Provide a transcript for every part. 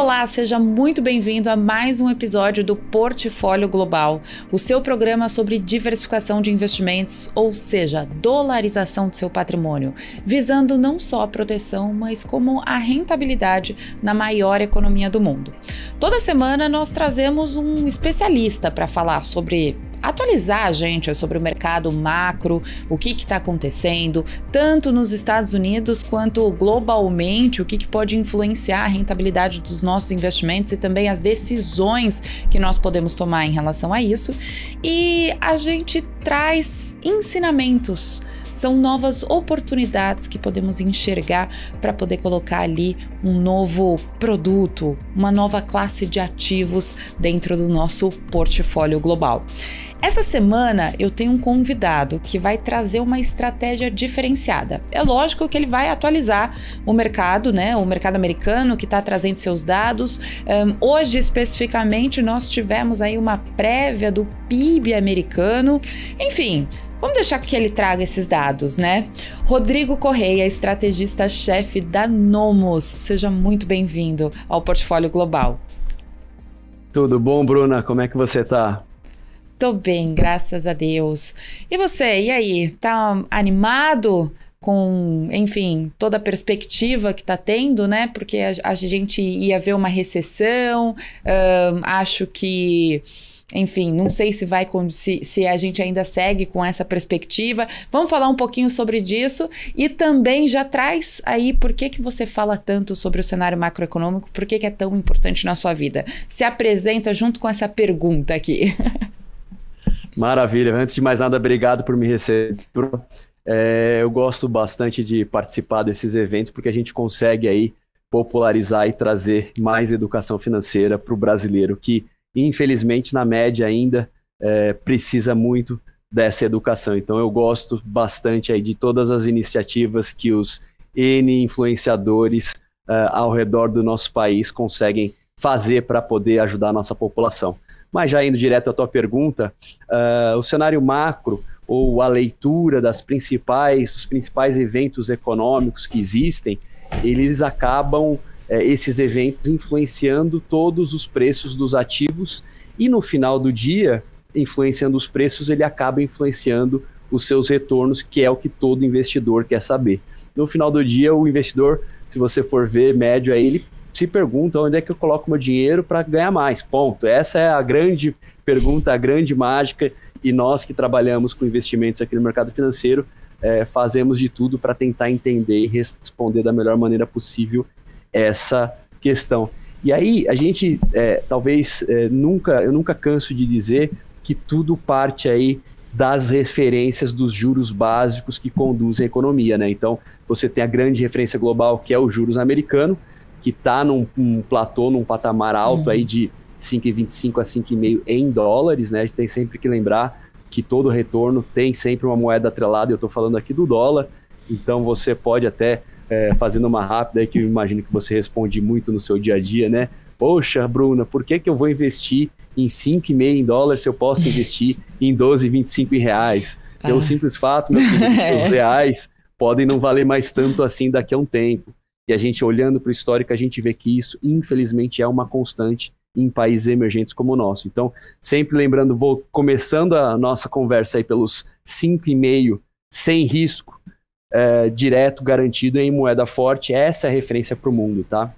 Olá, seja muito bem-vindo a mais um episódio do Portfólio Global, o seu programa sobre diversificação de investimentos, ou seja, dolarização do seu patrimônio, visando não só a proteção, mas como a rentabilidade na maior economia do mundo. Toda semana nós trazemos um especialista para falar sobre atualizar a gente sobre o mercado macro, o que está acontecendo, tanto nos Estados Unidos quanto globalmente, o que, que pode influenciar a rentabilidade dos nossos investimentos e também as decisões que nós podemos tomar em relação a isso. E a gente traz ensinamentos são novas oportunidades que podemos enxergar para poder colocar ali um novo produto, uma nova classe de ativos dentro do nosso portfólio global. Essa semana eu tenho um convidado que vai trazer uma estratégia diferenciada. É lógico que ele vai atualizar o mercado, né? O mercado americano que está trazendo seus dados. Um, hoje, especificamente, nós tivemos aí uma prévia do PIB americano. Enfim, Vamos deixar que ele traga esses dados, né? Rodrigo Correia, estrategista-chefe da Nomos. Seja muito bem-vindo ao Portfólio Global. Tudo bom, Bruna? Como é que você tá? Tô bem, graças a Deus. E você, e aí? Tá animado com, enfim, toda a perspectiva que tá tendo, né? Porque a, a gente ia ver uma recessão, hum, acho que enfim, não sei se vai se, se a gente ainda segue com essa perspectiva. Vamos falar um pouquinho sobre disso e também já traz aí por que, que você fala tanto sobre o cenário macroeconômico, por que, que é tão importante na sua vida. Se apresenta junto com essa pergunta aqui. Maravilha. Antes de mais nada, obrigado por me receber. É, eu gosto bastante de participar desses eventos porque a gente consegue aí popularizar e trazer mais educação financeira para o brasileiro que, infelizmente, na média ainda é, precisa muito dessa educação. Então, eu gosto bastante aí de todas as iniciativas que os N influenciadores uh, ao redor do nosso país conseguem fazer para poder ajudar a nossa população. Mas já indo direto à tua pergunta, uh, o cenário macro ou a leitura das principais, os principais eventos econômicos que existem, eles acabam eh, esses eventos influenciando todos os preços dos ativos e no final do dia, influenciando os preços, ele acaba influenciando os seus retornos, que é o que todo investidor quer saber. No final do dia, o investidor, se você for ver médio, aí é ele se perguntam onde é que eu coloco meu dinheiro para ganhar mais. Ponto. Essa é a grande pergunta, a grande mágica. E nós que trabalhamos com investimentos aqui no mercado financeiro é, fazemos de tudo para tentar entender e responder da melhor maneira possível essa questão. E aí a gente é, talvez é, nunca, eu nunca canso de dizer que tudo parte aí das referências dos juros básicos que conduzem a economia, né? Então você tem a grande referência global que é o juros americano, que está num, platô, num patamar alto uhum. aí de 5,25 a 5,5 em dólares, né? A gente tem sempre que lembrar que todo retorno tem sempre uma moeda atrelada, eu estou falando aqui do dólar, então você pode até, é, fazendo uma rápida aí, que eu imagino que você responde muito no seu dia a dia, né? Poxa, Bruna, por que, que eu vou investir em 5,5 em dólar se eu posso investir em 12,25 em reais? É ah. simples fato, meu filho, os reais podem não valer mais tanto assim daqui a um tempo. E a gente olhando para o histórico, a gente vê que isso, infelizmente, é uma constante em países emergentes como o nosso. Então, sempre lembrando, vou começando a nossa conversa aí pelos 5,5, sem risco, é, direto, garantido em moeda forte. Essa é a referência para o mundo, tá?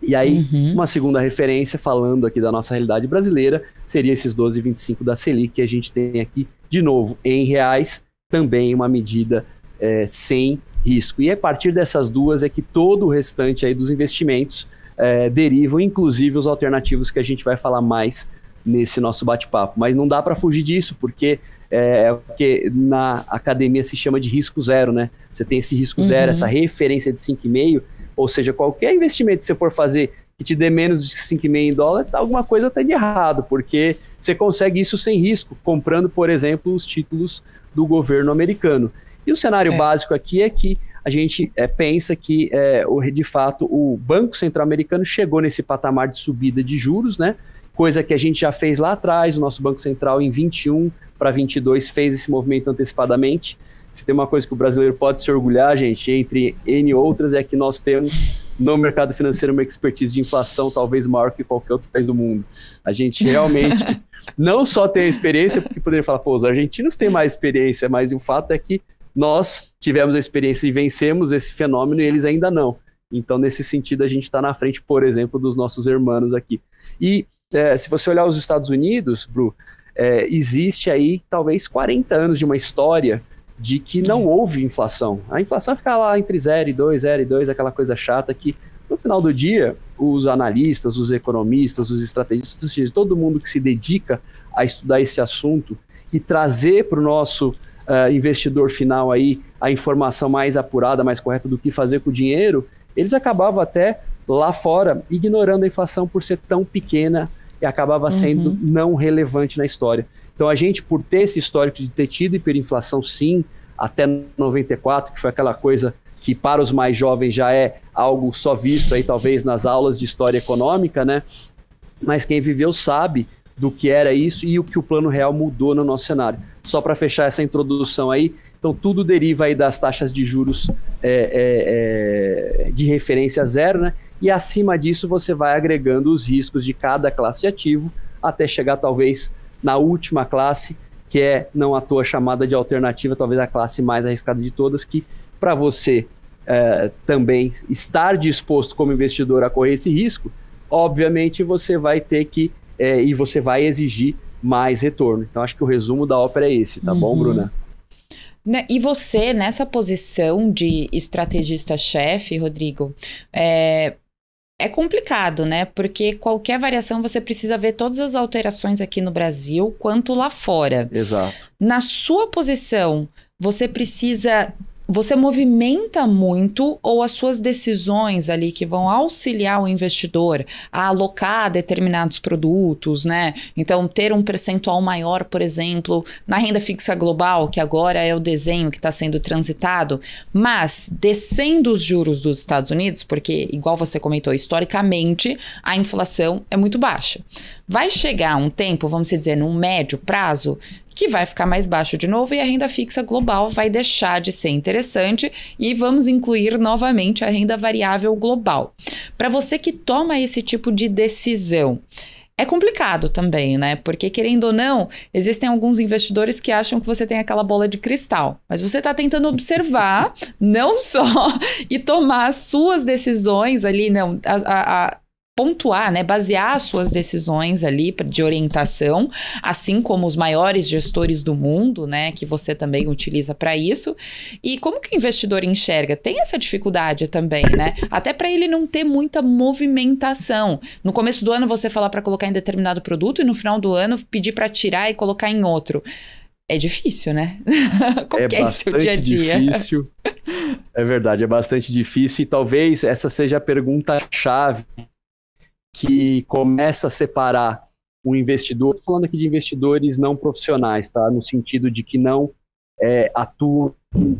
E aí, uhum. uma segunda referência, falando aqui da nossa realidade brasileira, seria esses 12,25 da Selic que a gente tem aqui, de novo, em reais, também uma medida é, sem risco. E é a partir dessas duas é que todo o restante aí dos investimentos é, derivam, inclusive os alternativos que a gente vai falar mais nesse nosso bate-papo. Mas não dá para fugir disso, porque eh, é o que na academia se chama de risco zero, né? Você tem esse risco uhum. zero, essa referência de 5,5, ou seja, qualquer investimento que você for fazer que te dê menos de 5,5 em dólar, tá, alguma coisa está de errado, porque você consegue isso sem risco, comprando, por exemplo, os títulos do governo americano. E o cenário é. básico aqui é que a gente é, pensa que, é, o, de fato, o Banco Central Americano chegou nesse patamar de subida de juros, né? Coisa que a gente já fez lá atrás, o nosso Banco Central em 21 para 22 fez esse movimento antecipadamente. Se tem uma coisa que o brasileiro pode se orgulhar, gente, entre N outras, é que nós temos no mercado financeiro uma expertise de inflação talvez maior que qualquer outro país do mundo. A gente realmente não só tem a experiência, porque poderia falar, pô, os argentinos têm mais experiência, mas o fato é que nós tivemos a experiência e vencemos esse fenômeno e eles ainda não. Então, nesse sentido, a gente está na frente, por exemplo, dos nossos irmãos aqui. E é, se você olhar os Estados Unidos, Bru, é, existe aí talvez 40 anos de uma história de que não houve inflação. A inflação fica lá entre 0 e 2, 0 e 2, aquela coisa chata que, no final do dia, os analistas, os economistas, os estrategistas, todo mundo que se dedica a estudar esse assunto e trazer para o nosso uh, investidor final aí a informação mais apurada, mais correta do que fazer com o dinheiro, eles acabavam até lá fora ignorando a inflação por ser tão pequena e acabava uhum. sendo uhum. não relevante na história. Então a gente, por ter esse histórico de ter tido hiperinflação, sim, até 94, que foi aquela coisa que para os mais jovens já é algo só visto aí talvez nas aulas de história econômica, né? Mas quem viveu sabe do que era isso e o que o plano real mudou no nosso cenário só para fechar essa introdução aí. Então, tudo deriva aí das taxas de juros é, é, é, de referência zero, né? E acima disso, você vai agregando os riscos de cada classe de ativo até chegar, talvez, na última classe, que é não à toa chamada de alternativa, talvez a classe mais arriscada de todas, que para você é, também estar disposto como investidor a correr esse risco, obviamente você vai ter que é, e você vai exigir mais retorno. Então acho que o resumo da ópera é esse, tá uhum. bom, Bruna? Né, e você, nessa posição de estrategista-chefe, Rodrigo, é, é complicado, né? Porque qualquer variação você precisa ver todas as alterações aqui no Brasil quanto lá fora. Exato. Na sua posição, você precisa você movimenta muito ou as suas decisões ali que vão auxiliar o investidor a alocar determinados produtos, né? Então, ter um percentual maior, por exemplo, na renda fixa global, que agora é o desenho que está sendo transitado, mas descendo os juros dos Estados Unidos, porque, igual você comentou, historicamente a inflação é muito baixa. Vai chegar um tempo, vamos dizer, num médio prazo, que vai ficar mais baixo de novo e a renda fixa global vai deixar de ser interessante e vamos incluir novamente a renda variável global. Para você que toma esse tipo de decisão, é complicado também, né? Porque, querendo ou não, existem alguns investidores que acham que você tem aquela bola de cristal. Mas você está tentando observar, não só, e tomar suas decisões ali, não. a, a, pontuar, né, basear suas decisões ali de orientação, assim como os maiores gestores do mundo, né, que você também utiliza para isso. E como que o investidor enxerga? Tem essa dificuldade também, né? Até para ele não ter muita movimentação. No começo do ano você falar para colocar em determinado produto e no final do ano pedir para tirar e colocar em outro. É difícil, né? como é que é seu dia a dia? Difícil. É verdade, é bastante difícil e talvez essa seja a pergunta chave que começa a separar o investidor, Estou falando aqui de investidores não profissionais, tá? No sentido de que não é, atuam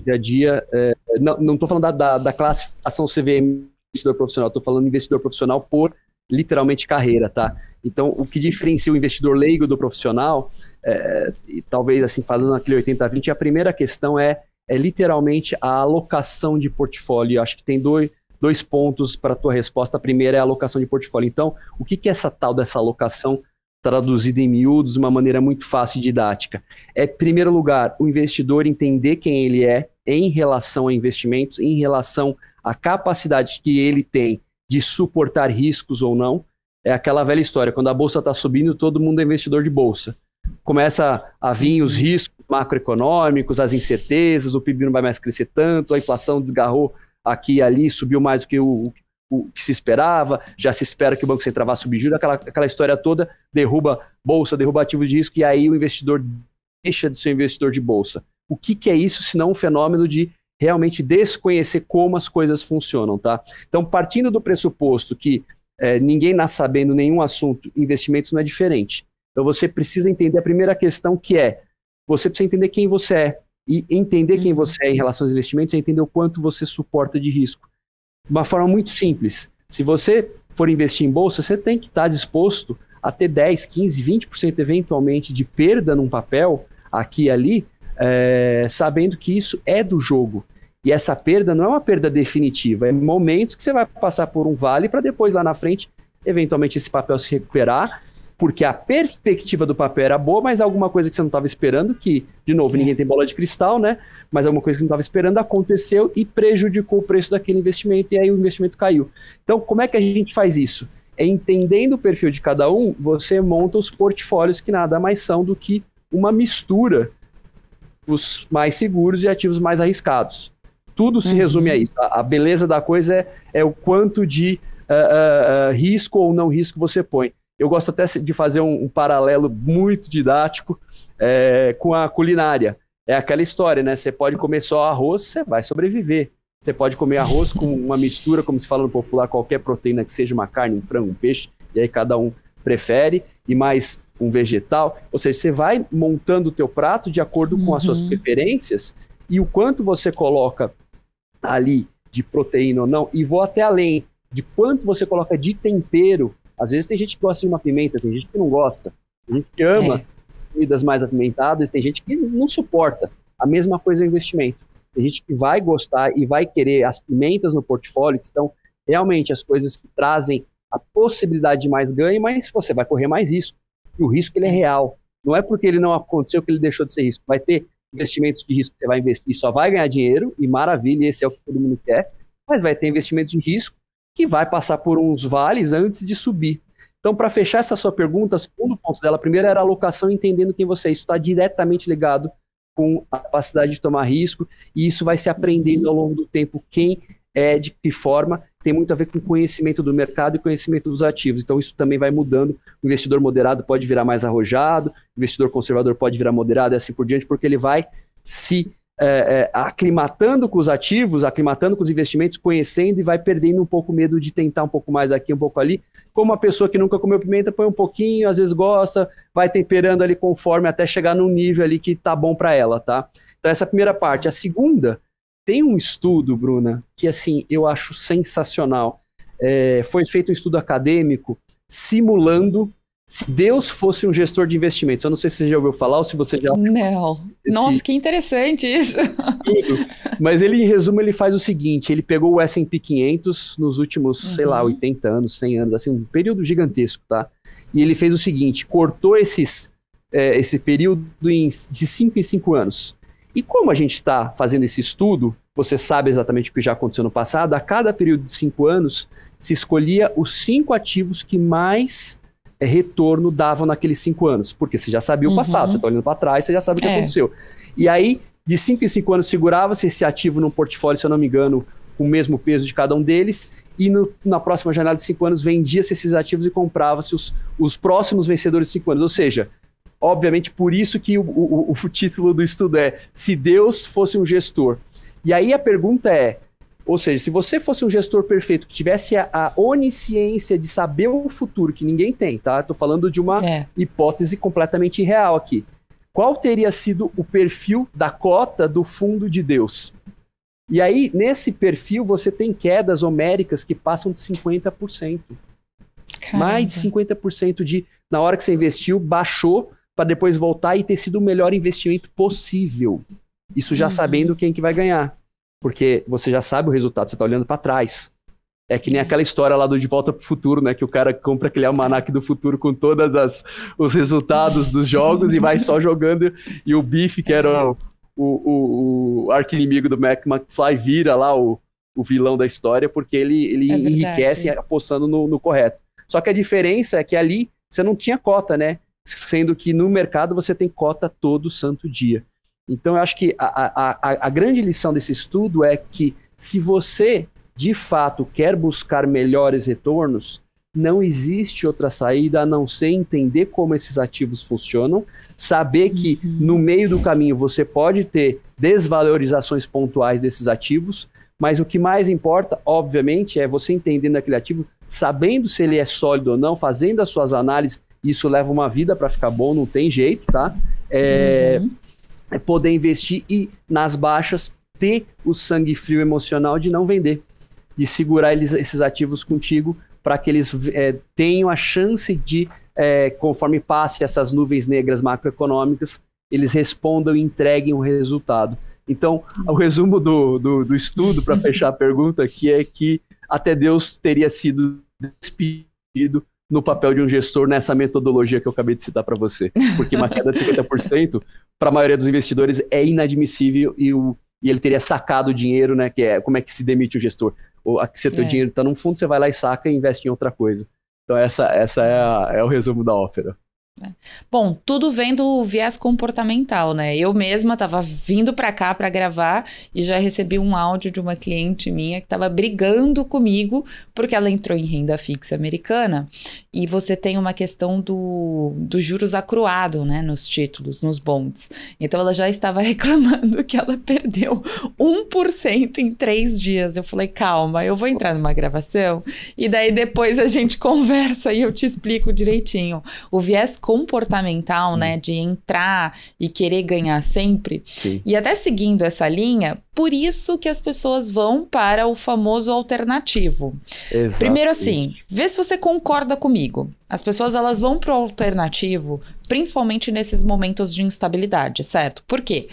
dia a dia. É, não estou falando da, da, da classificação CVM investidor profissional, estou falando investidor profissional por literalmente carreira, tá? Então, o que diferencia o investidor leigo do profissional, é, e talvez assim, falando aquele 80-20, a primeira questão é, é literalmente a alocação de portfólio. Eu acho que tem dois, dois pontos para a tua resposta. A primeira é a alocação de portfólio. Então, o que, que é essa tal dessa alocação traduzida em miúdos, de uma maneira muito fácil e didática? É, em primeiro lugar, o investidor entender quem ele é em relação a investimentos, em relação à capacidade que ele tem de suportar riscos ou não. É aquela velha história, quando a bolsa está subindo, todo mundo é investidor de bolsa. Começa a vir os riscos macroeconômicos, as incertezas, o PIB não vai mais crescer tanto, a inflação desgarrou aqui e ali, subiu mais do que o, o que se esperava, já se espera que o Banco Central vá subir juros, aquela, aquela história toda, derruba bolsa, derruba ativos de risco, e aí o investidor deixa de ser investidor de bolsa. O que, que é isso, se não um fenômeno de realmente desconhecer como as coisas funcionam, tá? Então, partindo do pressuposto que é, ninguém nasce sabendo nenhum assunto, investimentos não é diferente. Então, você precisa entender a primeira questão que é, você precisa entender quem você é, e entender quem uhum. você é em relação aos investimentos é entender o quanto você suporta de risco. De uma forma muito simples. Se você for investir em bolsa, você tem que estar tá disposto a ter 10, 15, 20% eventualmente de perda num papel, aqui e ali, é, sabendo que isso é do jogo. E essa perda não é uma perda definitiva, é momentos que você vai passar por um vale para depois lá na frente, eventualmente esse papel se recuperar porque a perspectiva do papel era boa, mas alguma coisa que você não estava esperando, que, de novo, ninguém tem bola de cristal, né? Mas alguma coisa que você não estava esperando aconteceu e prejudicou o preço daquele investimento, e aí o investimento caiu. Então, como é que a gente faz isso? É entendendo o perfil de cada um, você monta os portfólios que nada mais são do que uma mistura os mais seguros e ativos mais arriscados. Tudo se uhum. resume a isso. A, a, beleza da coisa é, é o quanto de uh, uh, uh, risco ou não risco você põe. Eu gosto até de fazer um, um paralelo muito didático é, com a culinária. É aquela história, né? Você pode comer só arroz, você vai sobreviver. Você pode comer arroz com uma mistura, como se fala no popular, qualquer proteína que seja uma carne, um frango, um peixe, e aí cada um prefere, e mais um vegetal. Ou seja, você vai montando o teu prato de acordo com uhum. as suas uhum. preferências e o quanto você coloca ali de proteína ou não, e vou até além de quanto você coloca de tempero às vezes tem gente que gosta de uma pimenta, tem gente que não gosta. A gente que ama é. comidas mais apimentadas, tem gente que não suporta. A mesma coisa é o investimento. Tem gente que vai gostar e vai querer as pimentas no portfólio, que são realmente as coisas que trazem a possibilidade de mais ganho, mas você vai correr mais risco. E o risco ele é, é. real. Não é porque ele não aconteceu que ele deixou de ser risco. Vai ter investimentos de risco que você vai investir e só vai ganhar dinheiro, e maravilha, esse é o que todo mundo quer. Mas vai ter investimentos de risco que vai passar por uns vales antes de subir. Então, para fechar essa sua pergunta, o segundo ponto dela, primeiro era a alocação entendendo quem você é. Isso está diretamente ligado com a capacidade de tomar risco, e isso vai se aprendendo ao longo do tempo quem é, de que forma, tem muito a ver com conhecimento do mercado e conhecimento dos ativos. Então, isso também vai mudando. O investidor moderado pode virar mais arrojado, o investidor conservador pode virar moderado e assim por diante, porque ele vai se é, é, aclimatando com os ativos, aclimatando com os investimentos, conhecendo e vai perdendo um pouco o medo de tentar um pouco mais aqui, um pouco ali. Como uma pessoa que nunca comeu pimenta, põe um pouquinho, às vezes gosta, vai temperando ali conforme até chegar num nível ali que tá bom para ela, tá? Então, essa é a primeira parte. A segunda, tem um estudo, Bruna, que assim, eu acho sensacional. É, foi feito um estudo acadêmico simulando se Deus fosse um gestor de investimentos, eu não sei se você já ouviu falar ou se você já. Não. Esse... Nossa, que interessante isso. Mas ele, em resumo, ele faz o seguinte: ele pegou o SP 500 nos últimos, uhum. sei lá, 80 uhum. anos, 100 anos, assim, um período gigantesco, tá? E ele fez o seguinte: cortou esses, é, esse período em, de 5 em 5 anos. E como a gente está fazendo esse estudo, você sabe exatamente o que já aconteceu no passado, a cada período de 5 anos, se escolhia os cinco ativos que mais é, retorno davam naqueles cinco anos. Porque você já sabia uhum. o passado, você está olhando para trás, você já sabe o que é. aconteceu. E aí, de cinco em cinco anos, segurava-se esse ativo num portfólio, se eu não me engano, com o mesmo peso de cada um deles, e no, na próxima janela de cinco anos vendia-se esses ativos e comprava-se os, os próximos vencedores de cinco anos. Ou seja, obviamente por isso que o, o, o título do estudo é Se Deus fosse um gestor. E aí a pergunta é: ou seja, se você fosse um gestor perfeito que tivesse a, a onisciência de saber o futuro, que ninguém tem, tá? Tô falando de uma é. hipótese completamente irreal aqui. Qual teria sido o perfil da cota do fundo de Deus? E aí, nesse perfil, você tem quedas homéricas que passam de 50%. Caramba. Mais de 50% de, na hora que você investiu, baixou para depois voltar e ter sido o melhor investimento possível. Isso já uhum. sabendo quem que vai ganhar porque você já sabe o resultado, você está olhando para trás. É que nem aquela história lá do De Volta para o Futuro, né? Que o cara compra aquele almanac do futuro com todos os resultados dos jogos e vai só jogando. E o Biff, que era o, o, o arqui-inimigo do Mac McFly, vira lá o, o vilão da história, porque ele, ele é enriquece apostando no, no correto. Só que a diferença é que ali você não tinha cota, né? Sendo que no mercado você tem cota todo santo dia. Então, eu acho que a, a, a grande lição desse estudo é que se você, de fato, quer buscar melhores retornos, não existe outra saída a não ser entender como esses ativos funcionam, saber que uhum. no meio do caminho você pode ter desvalorizações pontuais desses ativos, mas o que mais importa, obviamente, é você entendendo aquele ativo, sabendo se ele é sólido ou não, fazendo as suas análises, isso leva uma vida para ficar bom, não tem jeito, tá? É, uhum. É poder investir e, nas baixas, ter o sangue frio emocional de não vender, de segurar eles, esses ativos contigo para que eles é, tenham a chance de, é, conforme passe essas nuvens negras macroeconômicas, eles respondam e entreguem o resultado. Então, o resumo do, do, do estudo, para fechar a pergunta aqui, é que até Deus teria sido despedido no papel de um gestor nessa metodologia que eu acabei de citar para você. Porque uma queda de 50%, para a maioria dos investidores, é inadmissível e, o, e ele teria sacado o dinheiro, né? Que é como é que se demite o gestor. o aqui teu é. dinheiro está num fundo, você vai lá e saca e investe em outra coisa. Então, essa, essa é, a, é o resumo da ópera. Né? Bom, tudo vem do viés comportamental, né? Eu mesma estava vindo para cá para gravar e já recebi um áudio de uma cliente minha que estava brigando comigo porque ela entrou em renda fixa americana e você tem uma questão do, do juros acruado, né? Nos títulos, nos bonds. Então ela já estava reclamando que ela perdeu 1% em três dias. Eu falei, calma, eu vou entrar numa gravação e daí depois a gente conversa e eu te explico direitinho. O viés comportamental, né, hum. né? De entrar e querer ganhar sempre. Sim. E até seguindo essa linha, por isso que as pessoas vão para o famoso alternativo. Primeiro assim, vê se você concorda comigo. As pessoas elas vão para o alternativo, principalmente nesses momentos de instabilidade, certo? Por quê?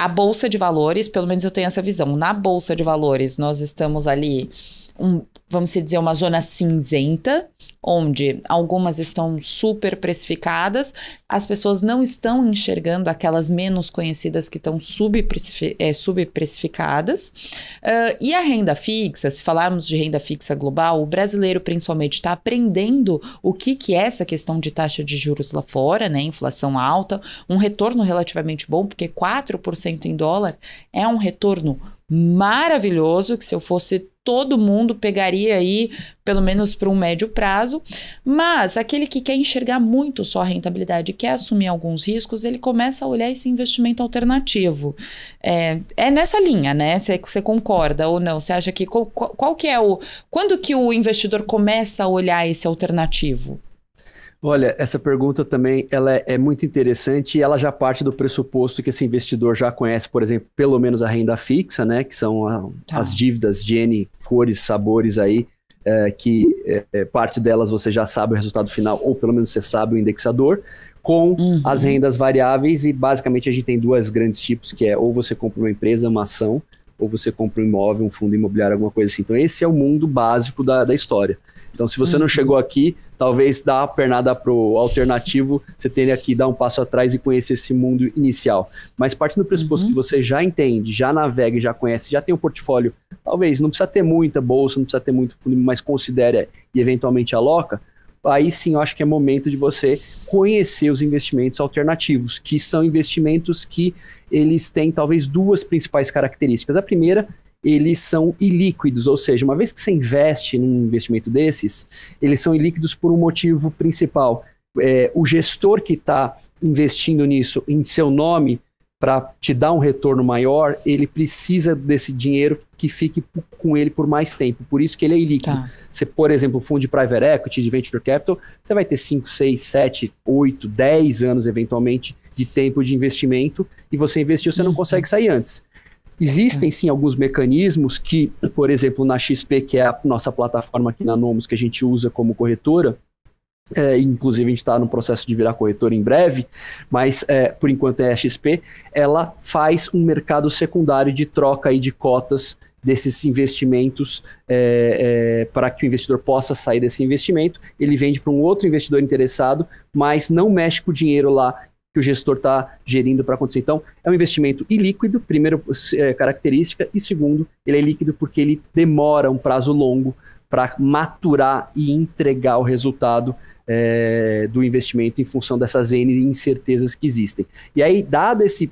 A bolsa de valores, pelo menos eu tenho essa visão. Na bolsa de valores, nós estamos ali um, vamos dizer, uma zona cinzenta, onde algumas estão super precificadas, as pessoas não estão enxergando aquelas menos conhecidas que estão é, subprecificadas. Uh, e a renda fixa, se falarmos de renda fixa global, o brasileiro principalmente está aprendendo o que, que é essa questão de taxa de juros lá fora, né? Inflação alta, um retorno relativamente bom, porque 4% em dólar é um retorno maravilhoso que se eu fosse todo mundo pegaria aí, pelo menos para um médio prazo. Mas aquele que quer enxergar muito só a rentabilidade, quer assumir alguns riscos, ele começa a olhar esse investimento alternativo. É, é nessa linha, né? Você concorda ou não? Você acha que qual, qual, que é o quando que o investidor começa a olhar esse alternativo? Olha, essa pergunta também ela é, é muito interessante e ela já parte do pressuposto que esse investidor já conhece, por exemplo, pelo menos a renda fixa, né? Que são a, tá. as dívidas de N cores, sabores aí, é, que é, é parte delas você já sabe o resultado final, ou pelo menos você sabe o indexador, com uhum. as rendas variáveis, e basicamente a gente tem duas grandes tipos, que é ou você compra uma empresa, uma ação, ou você compra um imóvel, um fundo imobiliário, alguma coisa assim. Então, esse é o mundo básico da, da história. Então, se você não uhum. chegou aqui, talvez dar a pernada pro alternativo, você tenha que dar um passo atrás e conhecer esse mundo inicial. Mas partindo do pressuposto uhum. que você já entende, já navega, já conhece, já tem um portfólio, talvez não precisa ter muita bolsa, não precisa ter muito fundo, mas considere e eventualmente aloca, aí sim eu acho que é momento de você conhecer os investimentos alternativos, que são investimentos que eles têm talvez duas principais características. A primeira eles são ilíquidos, ou seja, uma vez que você investe num investimento desses, eles são ilíquidos por um motivo principal. É, o gestor que está investindo nisso em seu nome, para te dar um retorno maior, ele precisa desse dinheiro que fique com ele por mais tempo. Por isso que ele é ilíquido. Tá. Você, por exemplo, fundo de private equity, de venture capital, você vai ter 5, 6, 7, 8, 10 anos eventualmente de tempo de investimento e você investiu, você uhum. não consegue sair antes. Existem sim alguns mecanismos que, por exemplo, na XP, que é a nossa plataforma aqui na Nomus, que a gente usa como corretora, é, inclusive, a gente está no processo de virar corretor em breve, mas é, por enquanto é a XP. Ela faz um mercado secundário de troca e de cotas desses investimentos é, é, para que o investidor possa sair desse investimento. Ele vende para um outro investidor interessado, mas não mexe com o dinheiro lá que o gestor está gerindo para acontecer. Então, é um investimento ilíquido, primeira é, característica, e segundo, ele é líquido porque ele demora um prazo longo para maturar e entregar o resultado é, do investimento em função dessas N incertezas que existem. E aí, dado esse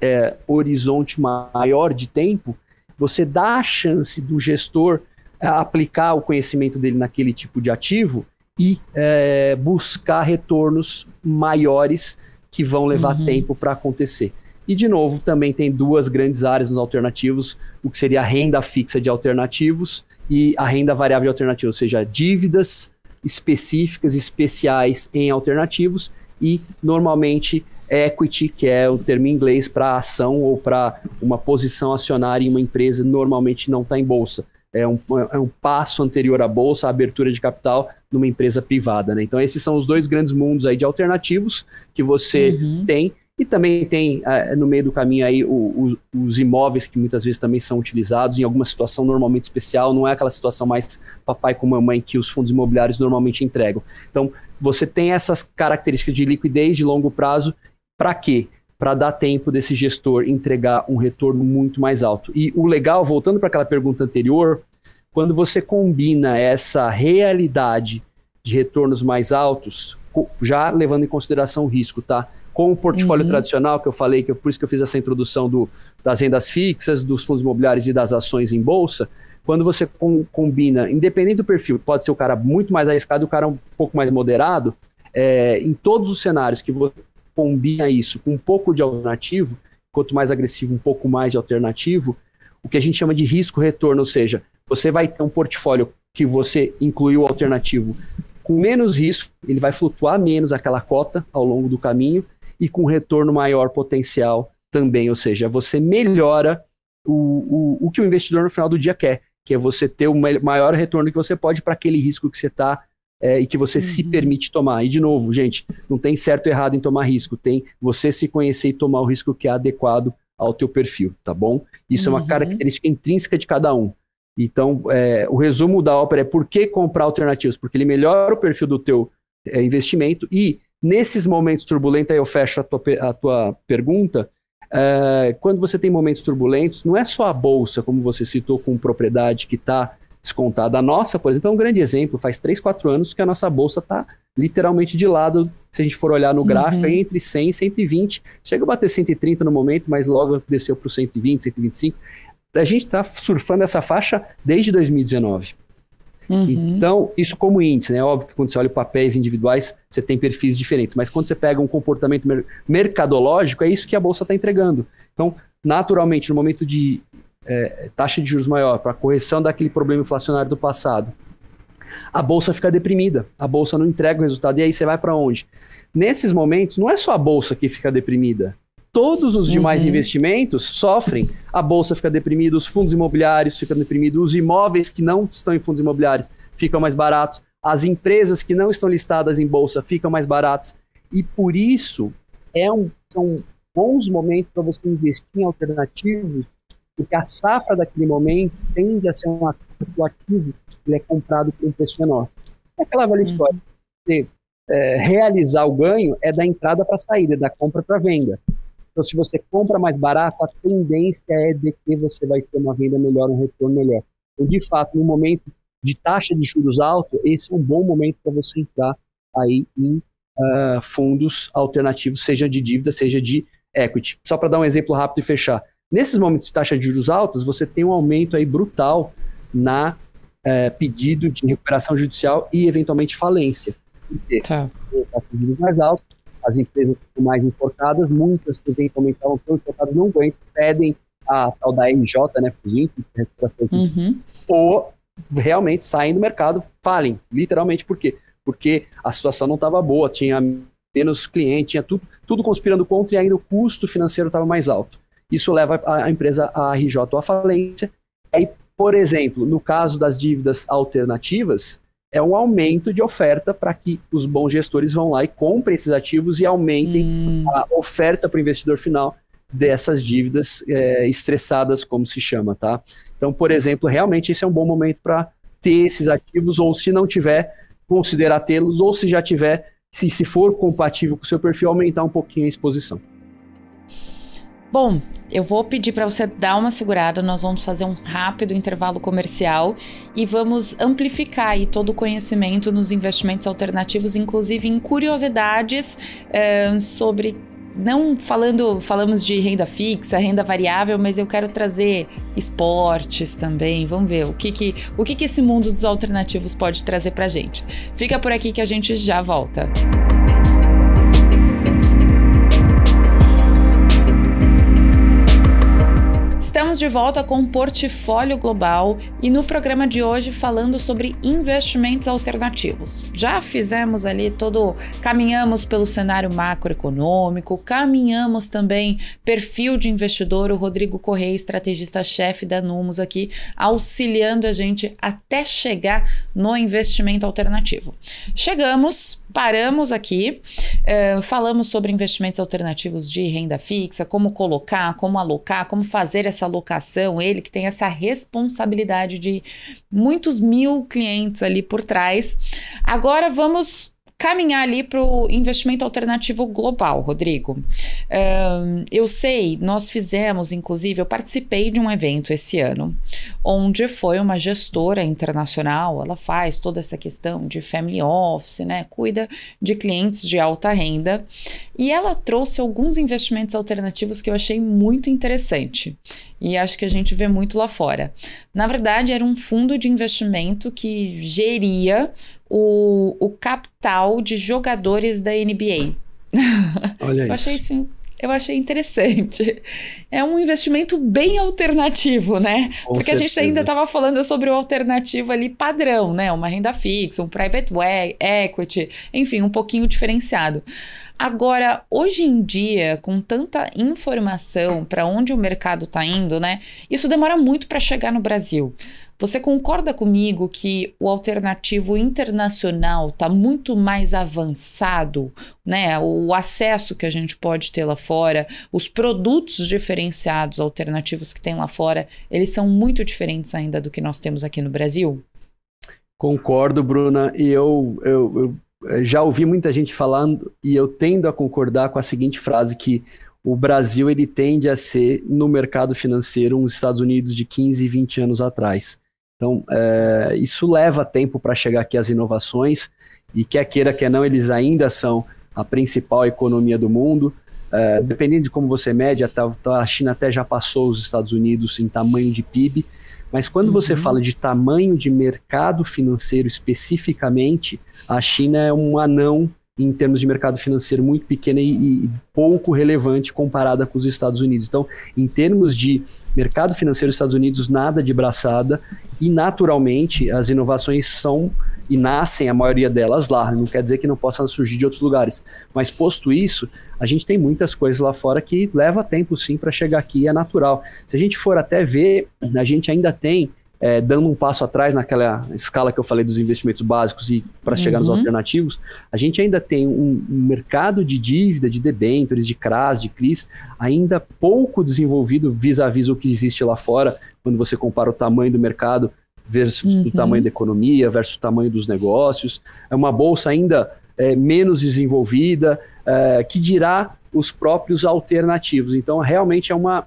é, horizonte maior de tempo, você dá a chance do gestor é, aplicar o conhecimento dele naquele tipo de ativo e é, buscar retornos maiores que vão levar uhum. tempo para acontecer. E, de novo, também tem duas grandes áreas nos alternativos: o que seria a renda fixa de alternativos e a renda variável de alternativos, ou seja, dívidas específicas, especiais em alternativos e normalmente equity, que é o termo em inglês para ação ou para uma posição acionária em uma empresa normalmente não está em bolsa. É um, é um passo anterior à bolsa, a abertura de capital numa empresa privada. Né? Então, esses são os dois grandes mundos aí de alternativos que você uhum. tem e também tem é, no meio do caminho aí o, o, os imóveis que muitas vezes também são utilizados em alguma situação normalmente especial, não é aquela situação mais papai com mamãe que os fundos imobiliários normalmente entregam. Então, você tem essas características de liquidez de longo prazo, para quê? Para dar tempo desse gestor entregar um retorno muito mais alto. E o legal, voltando para aquela pergunta anterior, quando você combina essa realidade de retornos mais altos, já levando em consideração o risco, tá? com o portfólio uhum. tradicional que eu falei, que eu, por isso que eu fiz essa introdução do, das rendas fixas, dos fundos imobiliários e das ações em bolsa, quando você com, combina, independente do perfil, pode ser o cara muito mais arriscado e o cara um pouco mais moderado, é, em todos os cenários que você combina isso com um pouco de alternativo, quanto mais agressivo, um pouco mais de alternativo, o que a gente chama de risco-retorno, ou seja, você vai ter um portfólio que você incluiu alternativo com menos risco, ele vai flutuar menos aquela cota ao longo do caminho e com retorno maior potencial também. Ou seja, você melhora o, o, o que o investidor no final do dia quer, que é você ter o maior retorno que você pode para aquele risco que você está é, e que você uhum. se permite tomar. E de novo, gente, não tem certo e errado em tomar risco, tem você se conhecer e tomar o risco que é adequado ao teu perfil, tá bom? Isso uhum. é uma uhum. característica intrínseca de cada um. Então, é, o resumo da ópera é por que comprar alternativas? Porque ele melhora o perfil do teu é, investimento e, nesses momentos turbulentos, aí eu fecho a tua, a tua pergunta, é, quando você tem momentos turbulentos, não é só a bolsa, como você citou, com propriedade que está descontada. A nossa, por exemplo, é um grande exemplo. Faz 3, 4 anos que a nossa bolsa está literalmente de lado. Se a gente for olhar no uhum. gráfico, uhum. é entre 100 e 120. Chega a bater 130 no momento, mas logo desceu para os 120, 125 a gente está surfando essa faixa desde 2019. Uhum. Então, isso como índice, né? Óbvio que quando você olha papéis individuais, você tem perfis diferentes, mas quando você pega um comportamento mer mercadológico, é isso que a bolsa está entregando. Então, naturalmente, no momento de é, taxa de juros maior, para correção daquele problema inflacionário do passado, a bolsa fica deprimida, a bolsa não entrega o resultado, e aí você vai para onde? Nesses momentos, não é só a bolsa que fica deprimida, todos os demais uhum. investimentos sofrem. A bolsa fica deprimida, os fundos imobiliários ficam deprimidos, os imóveis que não estão em fundos imobiliários ficam mais baratos, as empresas que não estão listadas em bolsa ficam mais baratas. E por isso é um, são bons momentos para você investir em alternativos, porque a safra daquele momento tende a ser um ativo que é comprado por um preço menor. É aquela velha uhum. história. Você é, realizar o ganho é da entrada para a saída, é da compra para a venda. Então, se você compra mais barato, a tendência é de que você vai ter uma venda melhor, um retorno melhor. Então, de fato, no momento de taxa de juros alto, esse é um bom momento para você entrar aí em uh, fundos alternativos, seja de dívida, seja de equity. Só para dar um exemplo rápido e fechar. Nesses momentos de taxa de juros altos, você tem um aumento aí brutal na é, pedido de recuperação judicial e eventualmente falência. Tá. Porque tá. juros mais alto, as empresas mais importadas, muitas que eventualmente estavam tão importadas não aguentam, pedem a tal da RJ, né, FUINC, uhum. ou realmente saem do mercado, falem, literalmente, por quê? Porque a situação não estava boa, tinha menos cliente, tinha tudo, tudo conspirando contra e ainda o custo financeiro estava mais alto. Isso leva a empresa a RJ à falência. E aí, por exemplo, no caso das dívidas alternativas, é um aumento de oferta para que os bons gestores vão lá e comprem esses ativos e aumentem hum. a oferta para o investidor final dessas dívidas é, estressadas, como se chama, tá? Então, por exemplo, realmente esse é um bom momento para ter esses ativos, ou se não tiver, considerar tê-los, ou se já tiver, se, se for compatível com o seu perfil, aumentar um pouquinho a exposição. Bom, eu vou pedir para você dar uma segurada, nós vamos fazer um rápido intervalo comercial e vamos amplificar aí todo o conhecimento nos investimentos alternativos, inclusive em curiosidades eh, sobre não falando, falamos de renda fixa, renda variável, mas eu quero trazer esportes também. Vamos ver o que que, o que, que esse mundo dos alternativos pode trazer para gente. Fica por aqui que a gente já volta. Música Estamos de volta com o Portfólio Global e no programa de hoje falando sobre investimentos alternativos. Já fizemos ali todo, caminhamos pelo cenário macroeconômico, caminhamos também perfil de investidor, o Rodrigo Correia, estrategista-chefe da Numos aqui, auxiliando a gente até chegar no investimento alternativo. Chegamos Paramos aqui, uh, falamos sobre investimentos alternativos de renda fixa, como colocar, como alocar, como fazer essa alocação. Ele que tem essa responsabilidade de muitos mil clientes ali por trás. Agora vamos caminhar ali para o investimento alternativo global, Rodrigo. Um, eu sei, nós fizemos, inclusive, eu participei de um evento esse ano, onde foi uma gestora internacional, ela faz toda essa questão de family office, né? Cuida de clientes de alta renda. E ela trouxe alguns investimentos alternativos que eu achei muito interessante. E acho que a gente vê muito lá fora. Na verdade, era um fundo de investimento que geria o, o capital de jogadores da NBA. Olha eu isso. isso. Eu achei interessante. É um investimento bem alternativo, né? Com Porque certeza. a gente ainda estava falando sobre o alternativo ali padrão, né? Uma renda fixa, um private equity, enfim, um pouquinho diferenciado. Agora, hoje em dia, com tanta informação para onde o mercado está indo, né? Isso demora muito para chegar no Brasil. Você concorda comigo que o alternativo internacional está muito mais avançado, né? O acesso que a gente pode ter lá fora, os produtos diferenciados, alternativos que tem lá fora, eles são muito diferentes ainda do que nós temos aqui no Brasil? Concordo, Bruna, e eu, eu, eu eh, já ouvi muita gente falando e eu tendo a concordar com a seguinte frase que o Brasil ele tende a ser no mercado financeiro uns Estados Unidos de 15, 20 anos atrás. Então, é, isso leva tempo para chegar aqui as inovações, e quer queira, quer não, eles ainda são a principal economia do mundo. É, dependendo de como você mede, a China até já passou os Estados Unidos em tamanho de PIB, mas quando uhum. você fala de tamanho de mercado financeiro especificamente, a China é um anão em termos de mercado financeiro muito pequena e, e, pouco relevante comparada com os Estados Unidos. Então, em termos de Mercado financeiro dos Estados Unidos, nada de braçada, e naturalmente as inovações são e nascem a maioria delas lá. Não quer dizer que não possa surgir de outros lugares. Mas posto isso, a gente tem muitas coisas lá fora que leva tempo sim para chegar aqui, é natural. Se a gente for até ver, a gente ainda tem é, dando um passo atrás naquela escala que eu falei dos investimentos básicos e para chegar nos uhum. alternativos, a gente ainda tem um, um, mercado de dívida, de debêntures, de CRAS, de CRIs, ainda pouco desenvolvido vis-à-vis -vis o que existe lá fora, quando você compara o tamanho do mercado versus uhum. o tamanho da economia, versus o tamanho dos negócios. É uma bolsa ainda é, menos desenvolvida, é, que dirá os próprios alternativos. Então, realmente é uma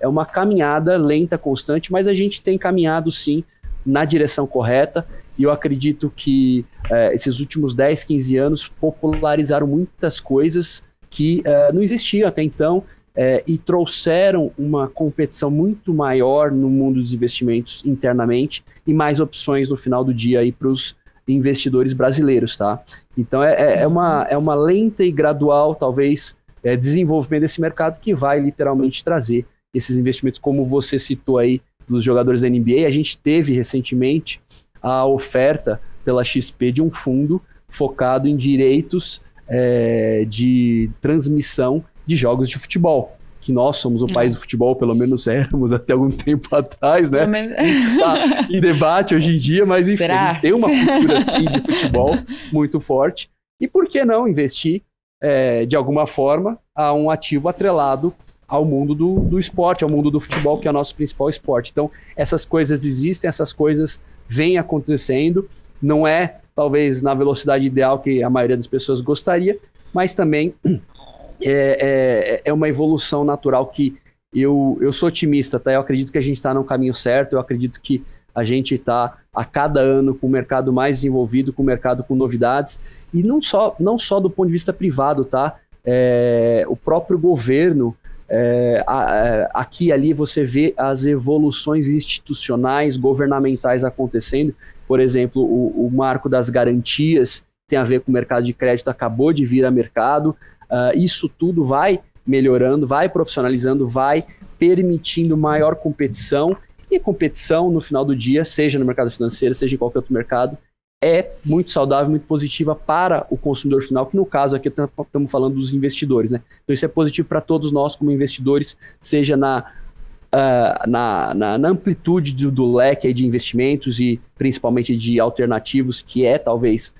é uma caminhada lenta, constante, mas a gente tem caminhado sim na direção correta. E eu acredito que é, esses últimos 10, 15 anos popularizaram muitas coisas que é, não existiam até então é, e trouxeram uma competição muito maior no mundo dos investimentos internamente e mais opções no final do dia aí para os investidores brasileiros, tá? Então é, é, é, uma, é uma lenta e gradual, talvez, é, desenvolvimento desse mercado que vai literalmente trazer esses investimentos, como você citou aí, dos jogadores da NBA. A gente teve recentemente a oferta pela XP de um fundo focado em direitos é, de transmissão de jogos de futebol. Que nós somos o hum. país do futebol, pelo menos éramos até algum tempo atrás, né? Menos... Está em debate hoje em dia, mas enfim, Será? a gente tem uma cultura assim, de futebol muito forte. E por que não investir é, de alguma forma a um ativo atrelado ao mundo do, do esporte, ao mundo do futebol, que é o nosso principal esporte. Então, essas coisas existem, essas coisas vêm acontecendo. Não é, talvez, na velocidade ideal que a maioria das pessoas gostaria, mas também é, é, é uma evolução natural que eu, eu sou otimista, tá? Eu acredito que a gente está no caminho certo, eu acredito que a gente está a cada ano com o mercado mais desenvolvido, com o mercado com novidades, e não só, não só do ponto de vista privado, tá? É, o próprio governo é, a, a, é, aqui e ali você vê as evoluções institucionais, governamentais acontecendo. Por exemplo, o, o marco das garantias tem a ver com o mercado de crédito, acabou de vir a mercado. Uh, isso tudo vai melhorando, vai profissionalizando, vai permitindo maior competição. E competição, no final do dia, seja no mercado financeiro, seja em qualquer outro mercado, é muito saudável, muito positiva para o consumidor final, que no caso aqui estamos falando dos investidores, né? Então isso é positivo para todos nós como investidores, seja na, uh, na, na, na, amplitude do, do leque de investimentos e principalmente de alternativos, que é talvez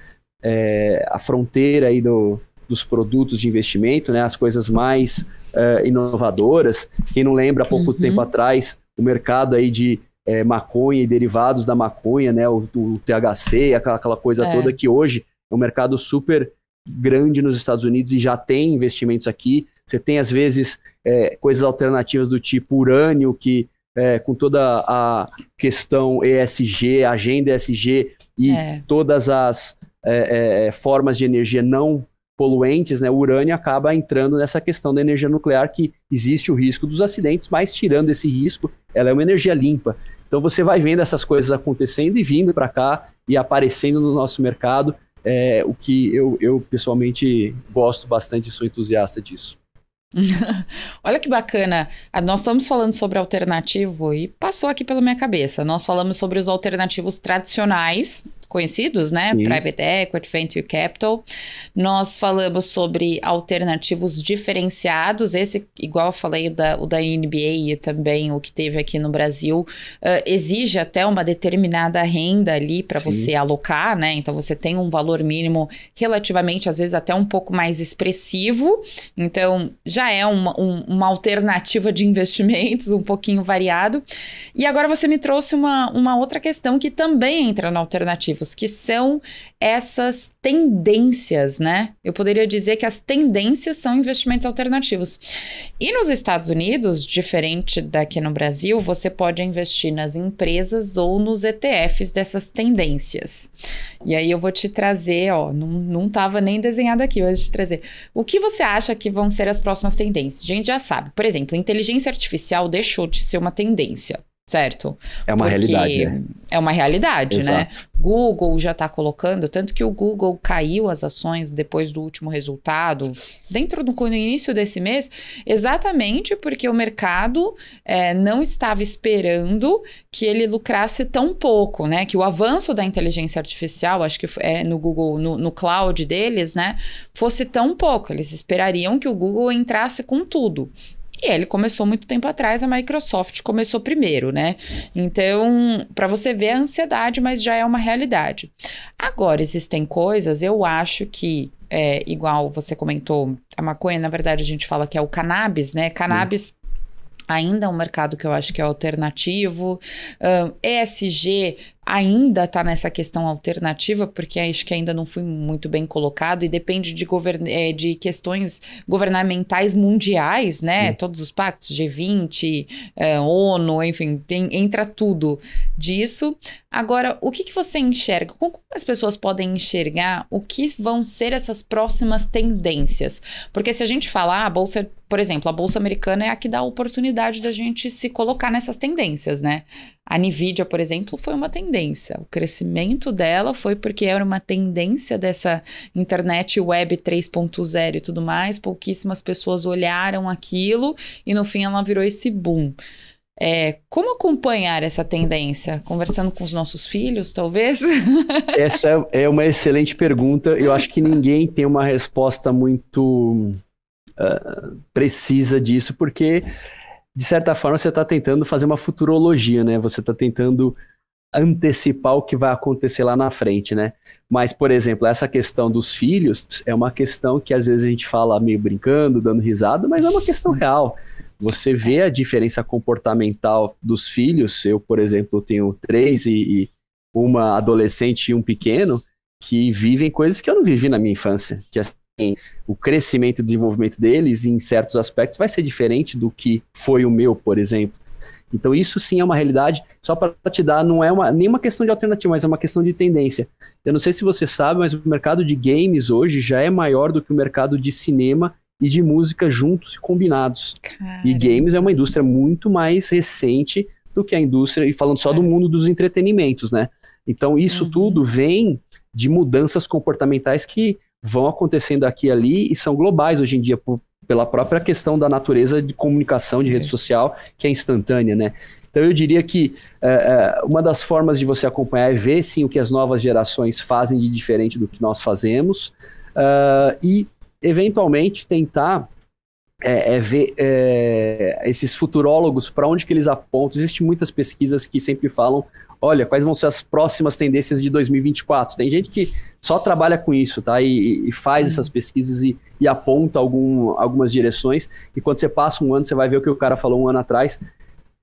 é, a fronteira aí do, dos produtos de investimento, né? As coisas mais uh, inovadoras. Quem não lembra, há pouco uhum. tempo atrás, o mercado aí de é, maconha e derivados da maconha, né? O, o THC, aquela, aquela coisa é. toda que hoje é um mercado super grande nos Estados Unidos e já tem investimentos aqui. Você tem, às vezes, é, coisas alternativas do tipo urânio, que é, com toda a questão ESG, agenda ESG e é. todas as é, é, formas de energia não poluentes, né, o urânio acaba entrando nessa questão da energia nuclear que existe o risco dos acidentes, mas tirando esse risco, ela é uma energia limpa. Então você vai vendo essas coisas acontecendo e vindo para cá e aparecendo no nosso mercado, é o que eu, eu pessoalmente gosto bastante, sou entusiasta disso. Olha que bacana. Ah, nós estamos falando sobre alternativo e passou aqui pela minha cabeça. Nós falamos sobre os alternativos tradicionais, conhecidos, né? Sim. Private Equity, Venture Capital. Nós falamos sobre alternativos diferenciados, esse, igual eu falei, da, o da NBA e também o que teve aqui no Brasil, uh, exige até uma determinada renda ali para você alocar, né? Então você tem um valor mínimo relativamente, às vezes até um pouco mais expressivo. Então já é uma, um, uma alternativa de investimentos, um pouquinho variado. E agora você me trouxe uma, uma outra questão que também entra na alternativa objetivos, que são essas tendências, né? Eu poderia dizer que as tendências são investimentos alternativos. E nos Estados Unidos, diferente daqui no Brasil, você pode investir nas empresas ou nos ETFs dessas tendências. E aí eu vou te trazer, ó, não, não tava nem desenhado aqui, mas te trazer. O que você acha que vão ser as próximas tendências? A gente já sabe. Por exemplo, inteligência artificial deixou de ser uma tendência certo? É uma Porque realidade. É, é uma realidade, né? Exato. né? Google já está colocando, tanto que o Google caiu as ações depois do último resultado, dentro do no início desse mês, exatamente porque o mercado é, não estava esperando que ele lucrasse tão pouco, né? Que o avanço da inteligência artificial, acho que é no Google, no, no cloud deles, né, fosse tão pouco. Eles esperariam que o Google entrasse com tudo. E ele começou muito tempo atrás, a Microsoft começou primeiro, né? Então, para você ver a ansiedade, mas já é uma realidade. Agora, existem coisas, eu acho que é, igual você comentou, a maconha, na verdade, a gente fala que é o cannabis, né? Cannabis. Ainda é um mercado que eu acho que é alternativo. Um, ESG ainda está nessa questão alternativa, porque acho que ainda não fui muito bem colocado e depende de, é, de questões governamentais mundiais, né? Sim. Todos os pactos, G20, é, ONU, enfim, tem, entra tudo disso. Agora, o que, que você enxerga? Como as pessoas podem enxergar o que vão ser essas próximas tendências? Porque se a gente falar, a Bolsa por exemplo, a Bolsa Americana é a que dá a oportunidade da gente se colocar nessas tendências, né? A Nvidia, por exemplo, foi uma tendência. O crescimento dela foi porque era uma tendência dessa internet web 3.0 e tudo mais. Pouquíssimas pessoas olharam aquilo e no fim ela virou esse boom. É, como acompanhar essa tendência? Conversando com os nossos filhos, talvez? essa é uma excelente pergunta. Eu acho que ninguém tem uma resposta muito uh, precisa disso, porque de certa forma, você está tentando fazer uma futurologia, né? Você está tentando antecipar o que vai acontecer lá na frente, né? Mas, por exemplo, essa questão dos filhos é uma questão que às vezes a gente fala meio brincando, dando risada, mas é uma questão real. Você vê a diferença comportamental dos filhos. Eu, por exemplo, tenho três e, e uma adolescente e um pequeno que vivem coisas que eu não vivi na minha infância. Que o crescimento e desenvolvimento deles em certos aspectos vai ser diferente do que foi o meu, por exemplo. Então isso sim é uma realidade, só para te dar, não é uma, nenhuma questão de alternativa, mas é uma questão de tendência. Eu não sei se você sabe, mas o mercado de games hoje já é maior do que o mercado de cinema e de música juntos e combinados. Caramba. E games é uma indústria muito mais recente do que a indústria, e falando só do mundo dos entretenimentos, né? Então isso uhum. tudo vem de mudanças comportamentais que vão acontecendo aqui e ali e são globais hoje em dia, por, pela própria questão da natureza de comunicação de rede é. social, que é instantânea, né? Então eu diria que é, é, uma das formas de você acompanhar é ver sim o que as novas gerações fazem de diferente do que nós fazemos uh, e eventualmente tentar é, é ver é, esses futurólogos para onde que eles apontam. Existem muitas pesquisas que sempre falam olha, quais vão ser as próximas tendências de 2024. Tem gente que só trabalha com isso, tá? E, e faz uhum. essas pesquisas e, e aponta algum, algumas direções. E quando você passa um ano, você vai ver o que o cara falou um ano atrás.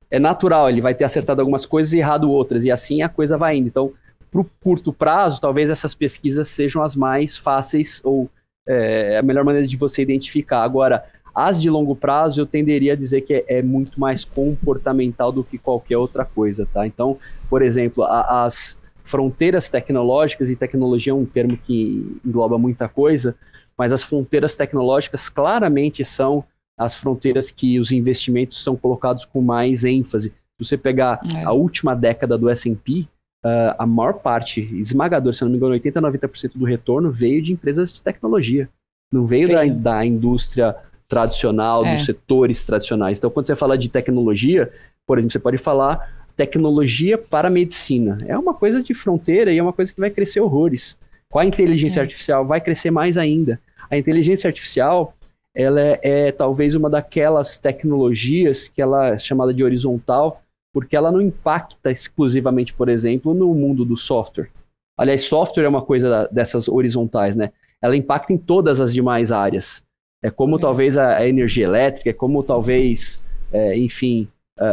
É natural, ele vai ter acertado algumas coisas e errado outras. E assim a coisa vai indo. Então, para o curto prazo, talvez essas pesquisas sejam as mais fáceis ou é, a melhor maneira de você identificar. Agora, as de longo prazo eu tenderia a dizer que é, é muito mais comportamental do que qualquer outra coisa, tá? Então, por exemplo, a, as fronteiras tecnológicas, e tecnologia é um termo que engloba muita coisa, mas as fronteiras tecnológicas claramente são as fronteiras que os investimentos são colocados com mais ênfase. Se você pegar é. a última década do S&P, uh, ah, a maior parte, esmagador, se não me engano, 80 a 90% do retorno veio de empresas de tecnologia. Não veio da, da, indústria tradicional, é. dos setores tradicionais. Então, quando você fala de tecnologia, por exemplo, você pode falar tecnologia para medicina. É uma coisa de fronteira e é uma coisa que vai crescer horrores. Com a inteligência é. artificial, vai crescer mais ainda. A inteligência artificial, ela é, é, talvez uma daquelas tecnologias que ela é chamada de horizontal, porque ela não impacta exclusivamente, por exemplo, no mundo do software. Aliás, software é uma coisa dessas horizontais, né? Ela impacta em todas as demais áreas é como é. talvez a, a, energia elétrica, é como talvez, é, enfim. Uh,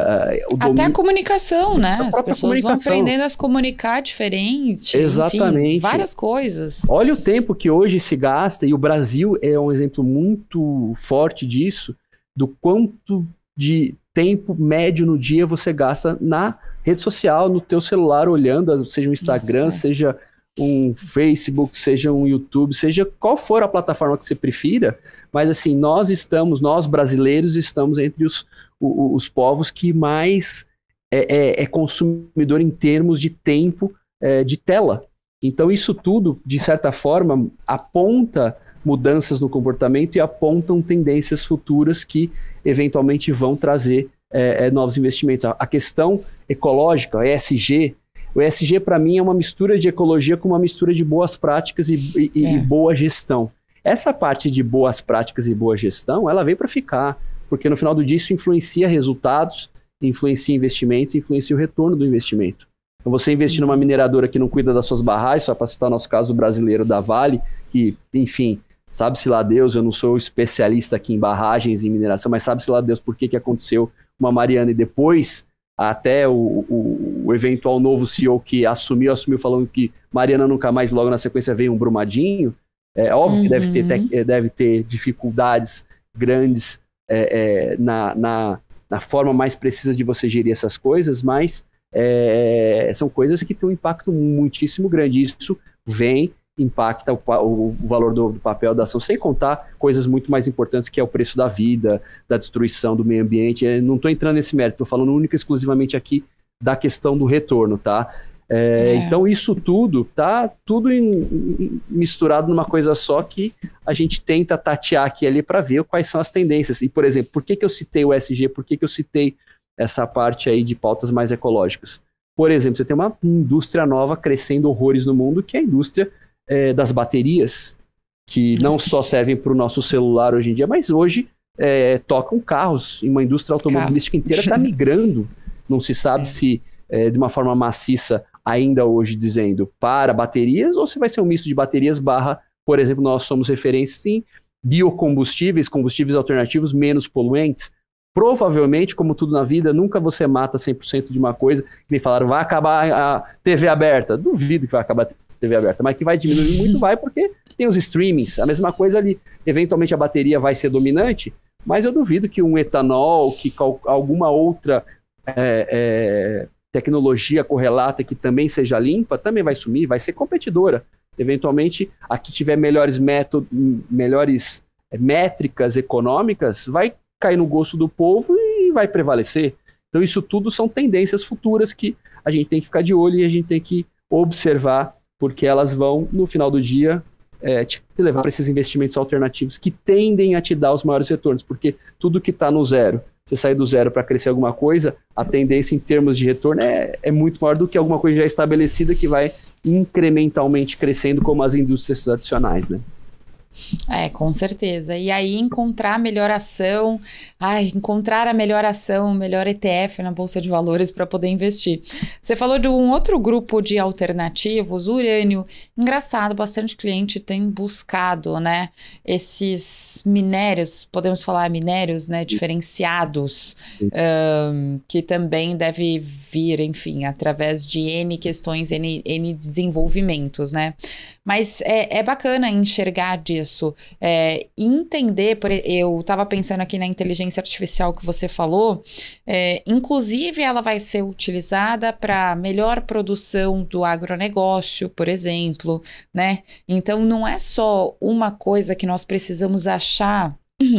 Até domínio... a comunicação, né? A as pessoas vão aprendendo a se comunicar diferente. Exatamente. Enfim, várias coisas. Olha o tempo que hoje se gasta, e o Brasil é um exemplo muito forte disso, do quanto de tempo médio no dia você gasta na rede social, no teu celular, olhando, seja o Instagram, Nossa. seja um Facebook, seja um YouTube, seja qual for a plataforma que você prefira, mas assim, nós estamos, nós brasileiros, estamos entre os, os, os povos que mais é, é, é, consumidor em termos de tempo é, de tela. Então, isso tudo, de certa forma, aponta mudanças no comportamento e apontam tendências futuras que eventualmente vão trazer é, é, novos investimentos. A, a questão ecológica, ESG, o ESG, para mim, é uma mistura de ecologia com uma mistura de boas práticas e, e, é. e boa gestão. Essa parte de boas práticas e boa gestão, ela veio para ficar, porque no final do dia isso influencia resultados, influencia investimentos, influencia o retorno do investimento. Então, você investir numa uhum. mineradora que não cuida das suas barragens, só para citar o nosso caso brasileiro da Vale, que, enfim, sabe-se lá Deus, eu não sou especialista aqui em barragens e mineração, mas sabe-se lá Deus por que, que aconteceu uma Mariana e depois até o, o, o, eventual novo CEO que assumiu, assumiu falando que Mariana nunca mais, logo na sequência, veio um Brumadinho. É óbvio uhum. que deve ter, uhum. deve ter dificuldades grandes é, é, na, na, na, forma mais precisa de você gerir essas coisas, mas é, são coisas que têm um impacto muitíssimo grande. Isso vem impacta o, o, valor do, do papel da ação, sem contar coisas muito mais importantes que é o preço da vida, da destruição do meio ambiente. Eu é, não estou entrando nesse mérito, estou falando única e exclusivamente aqui da questão do retorno, tá? É, é. Então isso tudo tá tudo em, em, misturado numa coisa só que a gente tenta tatear aqui ali para ver quais são as tendências. E por exemplo, por que, que eu citei o SG? Por que, que eu citei essa parte aí de pautas mais ecológicas? Por exemplo, você tem uma indústria nova crescendo horrores no mundo, que é a indústria é, das baterias, que não só servem para o nosso celular hoje em dia, mas hoje é, tocam carros e uma indústria automobilística inteira está migrando. Não se sabe é. se é, de uma forma maciça ainda hoje dizendo para baterias ou se vai ser um misto de baterias barra, por exemplo, nós somos referência em biocombustíveis, combustíveis alternativos menos poluentes. Provavelmente, como tudo na vida, nunca você mata 100% de uma coisa. Me falaram, vai acabar a TV aberta. Duvido que vai acabar a TV aberta, mas que vai diminuir muito, vai, porque tem os streamings. A mesma coisa ali, eventualmente a bateria vai ser dominante, mas eu duvido que um etanol, que alguma outra é, é, tecnologia correlata que também seja limpa, também vai sumir, vai ser competidora. Eventualmente, a que tiver melhores métodos, melhores é, métricas econômicas, vai cair no gosto do povo e vai prevalecer. Então, isso tudo são tendências futuras que a gente tem que ficar de olho e a gente tem que observar porque elas vão, no final do dia, é, te levar para esses investimentos alternativos que tendem a te dar os maiores retornos, porque tudo que está no zero, você sair do zero para crescer alguma coisa, a tendência em termos de retorno é, é muito maior do que alguma coisa já estabelecida que vai incrementalmente crescendo como as indústrias tradicionais, né? É, com certeza. E aí encontrar a melhor ação, ai, encontrar a melhor ação, melhor ETF na bolsa de valores para poder investir. Você falou de um outro grupo de alternativos, urânio. Engraçado, bastante cliente tem buscado, né, esses minérios, podemos falar minérios, né, diferenciados, um, que também deve vir, enfim, através de N questões, N, N desenvolvimentos, né? Mas é, é bacana enxergar disso disso. É, entender, eu estava pensando aqui na inteligência artificial que você falou, é, inclusive ela vai ser utilizada para melhor produção do agronegócio, por exemplo, né? Então não é só uma coisa que nós precisamos achar.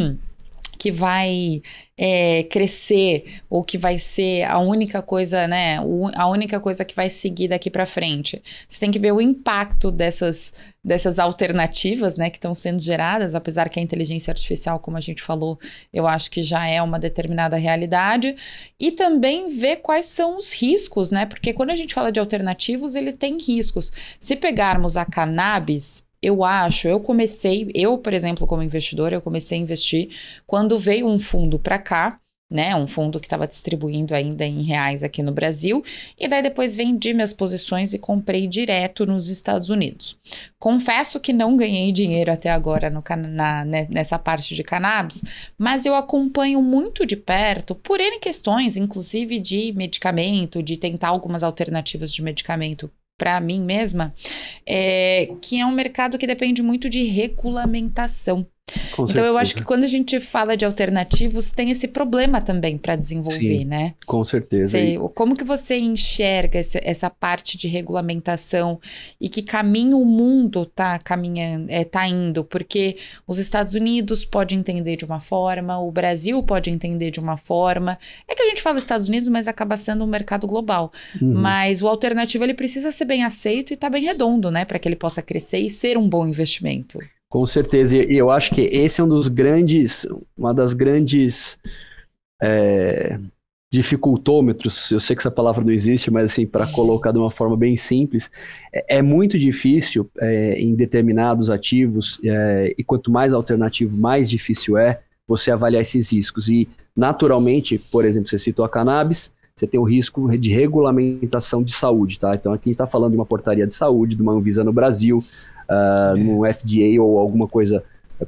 que vai é, crescer ou que vai ser a única coisa, né? A única coisa que vai seguir daqui para frente. Você tem que ver o impacto dessas, dessas alternativas, né, que estão sendo geradas, apesar que a inteligência artificial, como a gente falou, eu acho que já é uma determinada realidade, e também ver quais são os riscos, né? Porque quando a gente fala de alternativos, ele tem riscos. Se pegarmos a cannabis, eu acho, eu comecei, eu, por exemplo, como investidor, eu comecei a investir quando veio um fundo para cá, né? Um fundo que estava distribuindo ainda em reais aqui no Brasil, e daí depois vendi minhas posições e comprei direto nos Estados Unidos. Confesso que não ganhei dinheiro até agora no, na, nessa parte de cannabis, mas eu acompanho muito de perto, por N questões, inclusive de medicamento, de tentar algumas alternativas de medicamento para mim mesma, é, que é um mercado que depende muito de regulamentação. Com então certeza. eu acho que quando a gente fala de alternativos, tem esse problema também para desenvolver, Sim, né? Com certeza. Você, como que você enxerga essa, essa, parte de regulamentação e que caminho o mundo está caminhando, é, tá indo? Porque os Estados Unidos pode entender de uma forma, o Brasil pode entender de uma forma. É que a gente fala Estados Unidos, mas acaba sendo um mercado global. Uhum. Mas o alternativo ele precisa ser bem aceito e estar tá bem redondo, né? Para que ele possa crescer e ser um bom investimento. Com certeza, e eu acho que esse é um dos grandes, uma das grandes é, dificultômetros. Eu sei que essa palavra não existe, mas assim, para colocar de uma forma bem simples, é, é muito difícil é, em determinados ativos, é, e quanto mais alternativo, mais difícil é você avaliar esses riscos. E naturalmente, por exemplo, você citou a cannabis, você tem o risco de regulamentação de saúde, tá? Então aqui a gente está falando de uma portaria de saúde, de uma Anvisa no Brasil, uh, no FDA ou alguma coisa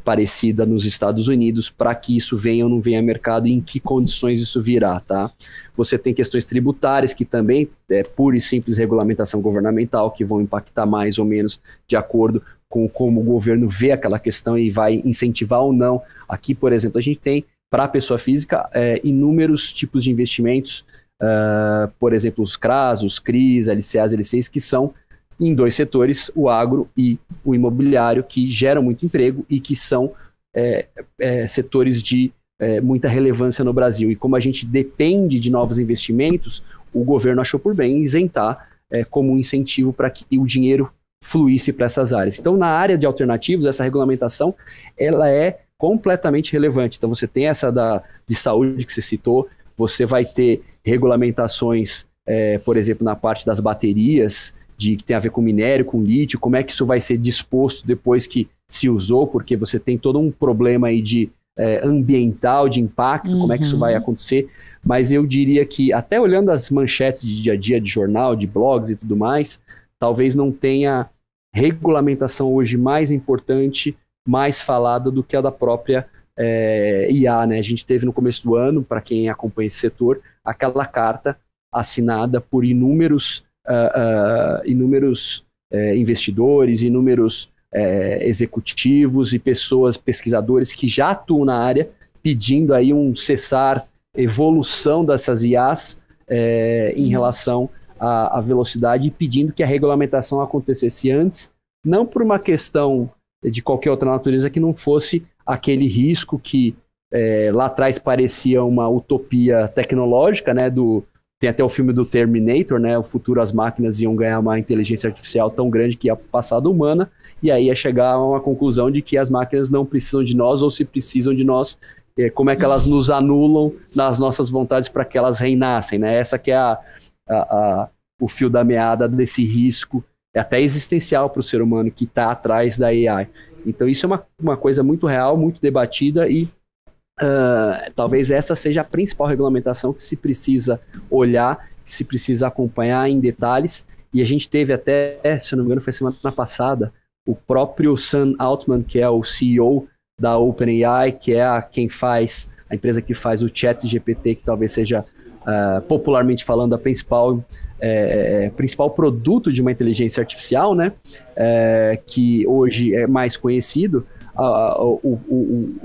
parecida nos Estados Unidos para que isso venha ou não venha a mercado e em que condições isso virá, tá? Você tem questões tributárias que também é pura e simples regulamentação governamental que vão impactar mais ou menos de acordo com como o governo vê aquela questão e vai incentivar ou não. Aqui, por exemplo, a gente tem para a pessoa física é, inúmeros tipos de investimentos, uh, por exemplo, os CRAS, os CRIs, LCAs, LCs, que são em dois setores, o agro e o imobiliário, que geram muito emprego e que são é, é, setores de é, muita relevância no Brasil. E como a gente depende de novos investimentos, o governo achou por bem isentar é, como um incentivo para que o dinheiro fluísse para essas áreas. Então, na área de alternativos, essa regulamentação ela é completamente relevante. Então, você tem essa da, de saúde que você citou, você vai ter regulamentações, é, por exemplo, na parte das baterias, de que tem a ver com minério, com lítio, como é que isso vai ser disposto depois que se usou, porque você tem todo um problema aí de é, ambiental, de impacto, uhum. como é que isso vai uhum. acontecer. Mas eu diria que, até olhando as manchetes de dia a dia de jornal, de blogs e tudo mais, talvez não tenha regulamentação hoje mais importante, mais falada do que a da própria é, IA. Né? A gente teve no começo do ano, para quem acompanha esse setor, aquela carta assinada por inúmeros uh, uh, inúmeros uh, investidores, inúmeros é, executivos e pessoas, pesquisadores que já atuam na área, pedindo aí um cessar evolução dessas IAs é, em uhum. relação à, à velocidade e pedindo que a regulamentação acontecesse antes, não por uma questão de qualquer outra natureza que não fosse aquele risco que é, lá atrás parecia uma utopia tecnológica, né, do, tem até o filme do Terminator, né? O futuro as máquinas iam ganhar uma inteligência artificial tão grande que ia passar da humana, e aí ia chegar a uma conclusão de que as máquinas não precisam de nós, ou se precisam de nós, é, como é que elas nos anulam nas nossas vontades para que elas reinassem, né? Essa que é a, a, a, o fio da meada desse risco, é até existencial para o ser humano que está atrás da AI. Então isso é uma, uma coisa muito real, muito debatida e Uh, talvez essa seja a principal regulamentação que se precisa olhar, que se precisa acompanhar em detalhes. E a gente teve até, se eu não me engano, foi semana passada, o próprio Sam Altman, que é o CEO da OpenAI, que é a, quem faz, a empresa que faz o Chat GPT, que talvez seja, uh, popularmente falando, a principal, é, é, é, principal produto de uma inteligência artificial, né? É, que hoje é mais conhecido a, o, o,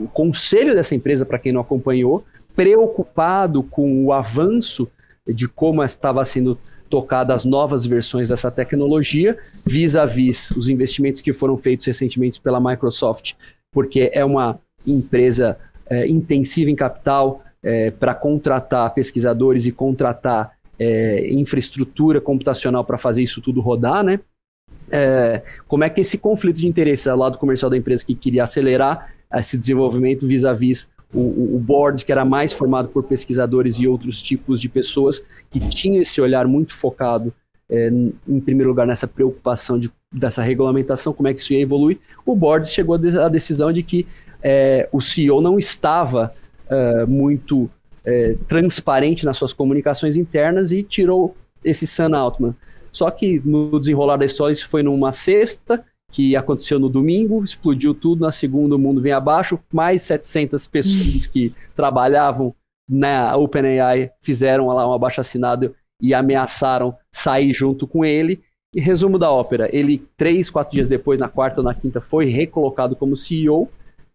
o conselho dessa empresa, para quem não acompanhou, preocupado com o avanço de como estava sendo tocada as novas versões dessa tecnologia, vis-à-vis -vis os investimentos que foram feitos recentemente pela Microsoft, porque é uma empresa é, intensiva em capital é, para contratar pesquisadores e contratar é, infraestrutura computacional para fazer isso tudo rodar, né? é, como é que esse conflito de interesse do lado comercial da empresa que queria acelerar é, esse desenvolvimento vis-à-vis o, o board, que era mais formado por pesquisadores e outros tipos de pessoas, que tinha esse olhar muito focado, é, em primeiro lugar, nessa preocupação de, dessa regulamentação, como é que isso ia evoluir, o board chegou à decisão de que é, o CEO não estava é, muito é, transparente nas suas comunicações internas e tirou esse Sam Altman só que no desenrolar da história, isso foi numa sexta, que aconteceu no domingo, explodiu tudo. Na segunda, o mundo vem abaixo. Mais 700 pessoas que trabalhavam na OpenAI fizeram lá um abaixo-assinado e ameaçaram sair junto com ele. E resumo da ópera: ele, três, quatro dias depois, na quarta ou na quinta, foi recolocado como CEO uh,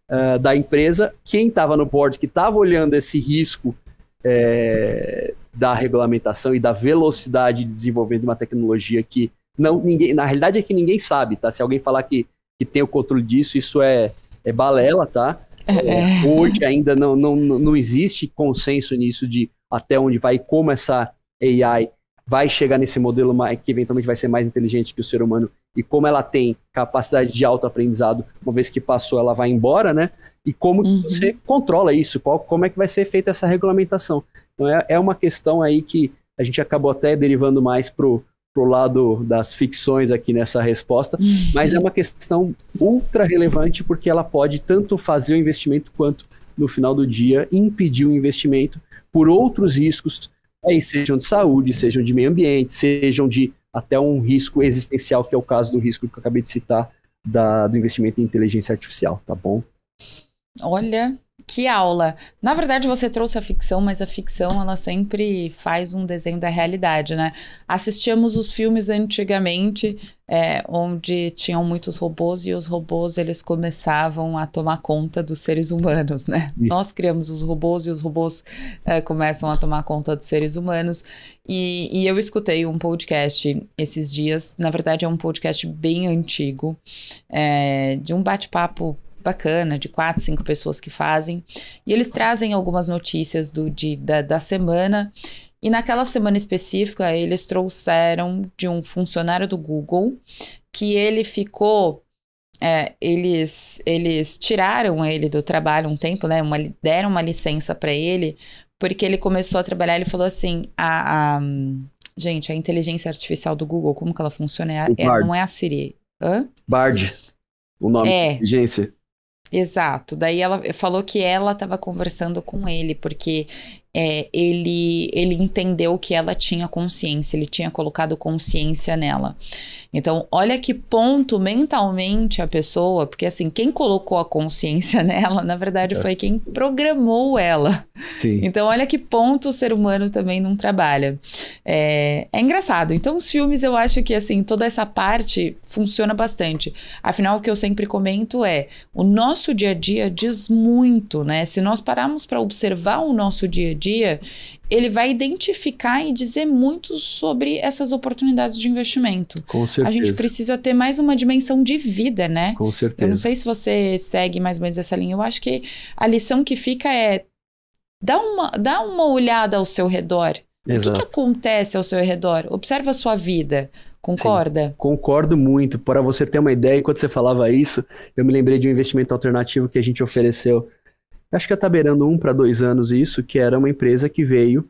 eh, da empresa. Quem estava no board, que estava olhando esse risco é, da regulamentação e da velocidade de desenvolvimento de uma tecnologia que não ninguém, na realidade é que ninguém sabe, tá? Se alguém falar que, que tem o controle disso, isso é, é balela, tá? É. é, é. Hoje ainda não, não, não existe consenso nisso de até onde vai e como essa AI vai chegar nesse modelo que eventualmente vai ser mais inteligente que o ser humano e como ela tem capacidade de autoaprendizado, uma vez que passou, ela vai embora, né? E como uhum. você controla isso, qual, como é que vai ser feita essa regulamentação. Então é, é uma questão aí que a gente acabou até derivando mais pro pro lado das ficções aqui nessa resposta, uhum. mas é uma questão ultra relevante porque ela pode tanto fazer o investimento quanto no final do dia impedir o investimento por outros riscos, aí né, sejam de saúde, sejam de meio ambiente, sejam de até um risco existencial, que é o caso do risco que eu acabei de citar da, do investimento em inteligência artificial, tá bom? Olha, que aula! Na verdade, você trouxe a ficção, mas a ficção ela sempre faz um desenho da realidade, né? Assistíamos os filmes antigamente, é, onde tinham muitos robôs e os robôs eles começavam a tomar conta dos seres humanos, né? Nós criamos os robôs e os robôs é, começam a tomar conta dos seres humanos. E, e eu escutei um podcast esses dias, na verdade é um podcast bem antigo, é, de um bate-papo bacana, de quatro, cinco pessoas que fazem. E eles trazem algumas notícias do, de, da, da semana. E naquela semana específica, eles trouxeram de um funcionário do Google que ele ficou. É, eles, eles tiraram ele do trabalho um tempo, né? Uma, deram uma licença para ele, porque ele começou a trabalhar. Ele falou assim: a, a, gente, a inteligência artificial do Google, como que ela funciona? É, é, não é a Siri. Hã? Bard. O nome é. inteligência. Exato. Daí ela falou que ela estava conversando com ele, porque é, ele, ele entendeu que ela tinha consciência, ele tinha colocado consciência nela. Então, olha que ponto mentalmente a pessoa, porque assim, quem colocou a consciência nela, na verdade, é. foi quem programou ela. Sim. Então, olha que ponto o ser humano também não trabalha. É, é engraçado. Então, os filmes, eu acho que, assim, toda essa parte funciona bastante. Afinal, o que eu sempre comento é: o nosso dia a dia diz muito, né? Se nós pararmos para observar o nosso dia a dia, ele vai identificar e dizer muito sobre essas oportunidades de investimento. Com certeza. A gente precisa ter mais uma dimensão de vida, né? Com certeza. Eu não sei se você segue mais ou menos essa linha. Eu acho que a lição que fica é dá uma, dá uma olhada ao seu redor. Exato. O que, que acontece ao seu redor? Observa a sua vida. Concorda? Sim, concordo muito. Para você ter uma ideia, enquanto você falava isso, eu me lembrei de um investimento alternativo que a gente ofereceu. Acho que está beirando um para dois anos isso, que era uma empresa que veio,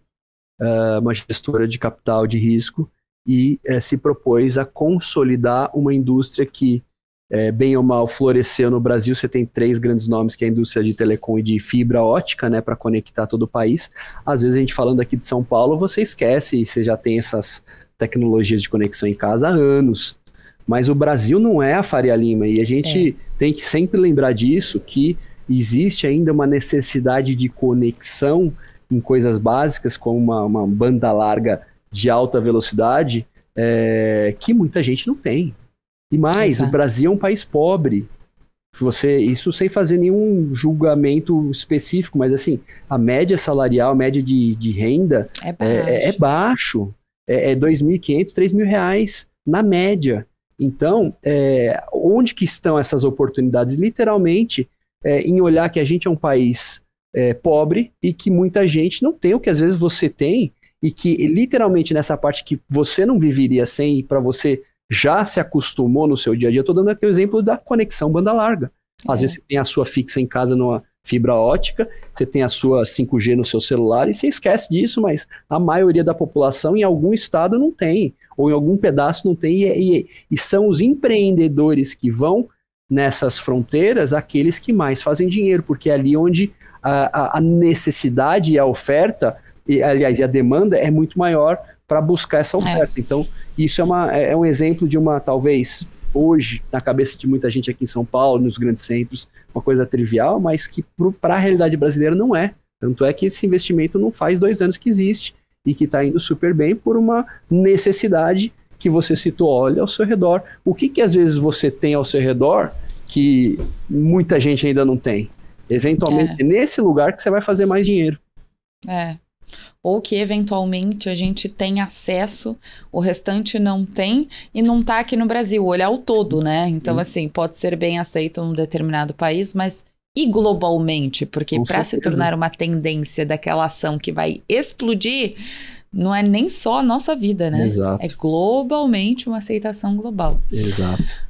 uh, uma gestora de capital de risco, e uh, se propôs a consolidar uma indústria que é, bem ou mal, floresceu no Brasil. Você tem três grandes nomes, que é a indústria de telecom e de fibra ótica, né, para conectar todo o país. Às vezes a gente falando aqui de São Paulo, você esquece e você já tem essas tecnologias de conexão em casa há anos. Mas o Brasil não é a Faria Lima e a gente é. tem que sempre lembrar disso que existe ainda uma necessidade de conexão em coisas básicas como uma, uma banda larga de alta velocidade é, que muita gente não tem. E mais, Exato. o Brasil é um país pobre. Você, isso sem fazer nenhum julgamento específico, mas assim, a média salarial, a média de, de renda é baixo. É, é, baixo, é, é 2.500, é 3.000 reais na média. Então, é, onde que estão essas oportunidades? Literalmente, é, em olhar que a gente é um país é, pobre e que muita gente não tem o que às vezes você tem e que literalmente nessa parte que você não viveria sem e para você já se acostumou no seu dia a dia. Estou dando aqui o exemplo da conexão banda larga. Às é. vezes você tem a sua fixa em casa numa fibra ótica, você tem a sua 5G no seu celular e você esquece disso, mas a maioria da população em algum estado não tem, ou em algum pedaço não tem, e, é, e, é, e são os empreendedores que vão nessas fronteiras aqueles que mais fazem dinheiro, porque é ali onde a, a necessidade e a oferta, e, aliás, e a demanda é muito maior para buscar essa é. oferta. É. Então, isso é, uma, é, é um exemplo de uma, talvez, hoje, na cabeça de muita gente aqui em São Paulo, nos grandes centros, uma coisa trivial, mas que para a realidade brasileira não é. Tanto é que esse investimento não faz dois anos que existe e que está indo super bem por uma necessidade que você citou. Olha ao seu redor. O que, que às vezes você tem ao seu redor que muita gente ainda não tem? Eventualmente é, é nesse lugar que você vai fazer mais dinheiro. É, ou que eventualmente a gente tem acesso, o restante não tem e não está aqui no Brasil, olhar o todo, né? Então, uhum. assim, pode ser bem aceito num determinado país, mas e globalmente? Porque para se tornar uma tendência daquela ação que vai explodir, não é nem só a nossa vida, né? Exato. É globalmente uma aceitação global. Exato.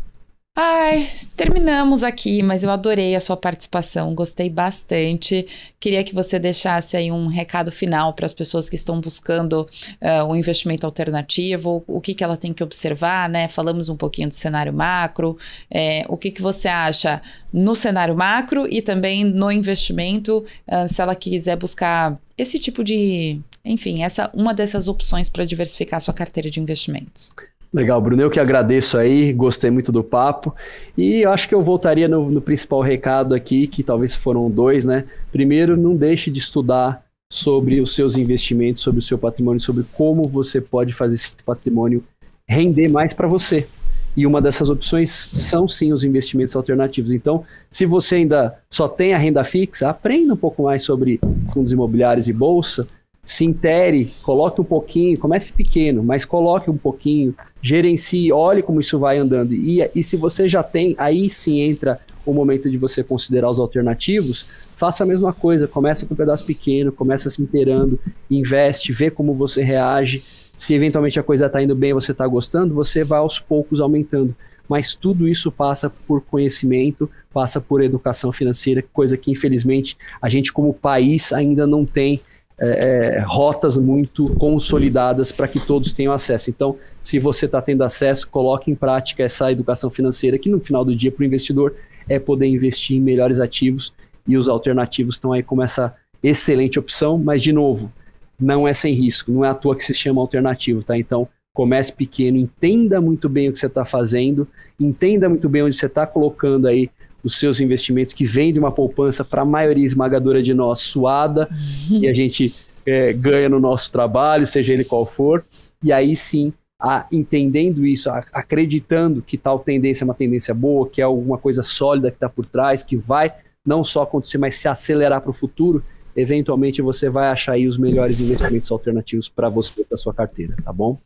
Ai, terminamos aqui, mas eu adorei a sua participação, gostei bastante. Queria que você deixasse aí um recado final para as pessoas que estão buscando uh, um investimento alternativo, o que, que ela tem que observar, né? Falamos um pouquinho do cenário macro, é, o que, que você acha no cenário macro e também no investimento, uh, se ela quiser buscar esse tipo de, enfim, essa uma dessas opções para diversificar a sua carteira de investimentos. Legal, Bruno, eu que agradeço aí, gostei muito do papo. E eu acho que eu voltaria no, no principal recado aqui, que talvez foram dois, né? Primeiro, não deixe de estudar sobre os seus investimentos, sobre o seu patrimônio, sobre como você pode fazer esse patrimônio render mais para você. E uma dessas opções são sim os investimentos alternativos. Então, se você ainda só tem a renda fixa, aprenda um pouco mais sobre fundos imobiliários e bolsa, se intere, coloque um pouquinho, comece pequeno, mas coloque um pouquinho, gerencie, olhe como isso vai andando. E, e se você já tem, aí sim entra o momento de você considerar os alternativos, faça a mesma coisa, comece com um pedaço pequeno, comece se inteirando, investe, vê como você reage. Se eventualmente a coisa está indo bem, você está gostando, você vai aos poucos aumentando. Mas tudo isso passa por conhecimento, passa por educação financeira, coisa que infelizmente a gente como país ainda não tem é, é, rotas muito consolidadas para que todos tenham acesso. Então, se você está tendo acesso, coloque em prática essa educação financeira, que no final do dia, para o investidor, é poder investir em melhores ativos e os alternativos estão aí como essa excelente opção, mas de novo, não é sem risco, não é à toa que se chama alternativo, tá? Então, comece pequeno, entenda muito bem o que você está fazendo, entenda muito bem onde você está colocando aí os seus investimentos que vêm de uma poupança para a maioria esmagadora de nós suada uhum. e a gente é, ganha no nosso trabalho, seja ele qual for. E aí sim, a, entendendo isso, a, acreditando que tal tendência é uma tendência boa, que é alguma coisa sólida que está por trás, que vai não só acontecer, mas se acelerar para o futuro, eventualmente você vai achar aí os melhores investimentos alternativos para você, para sua carteira, tá bom?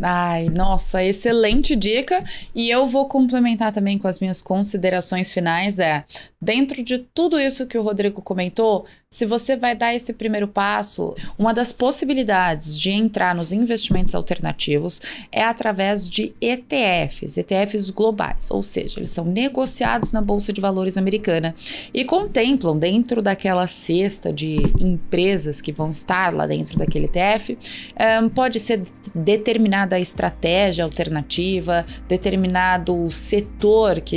Ai, nossa, excelente dica. E eu vou complementar também com as minhas considerações finais. É, dentro de tudo isso que o Rodrigo comentou, se você vai dar esse primeiro passo, uma das possibilidades de entrar nos investimentos alternativos é através de ETFs, ETFs globais, ou seja, eles são negociados na Bolsa de Valores americana e contemplam, dentro daquela cesta de empresas que vão estar lá dentro daquele ETF, eh, pode ser determinada estratégia alternativa, determinado setor que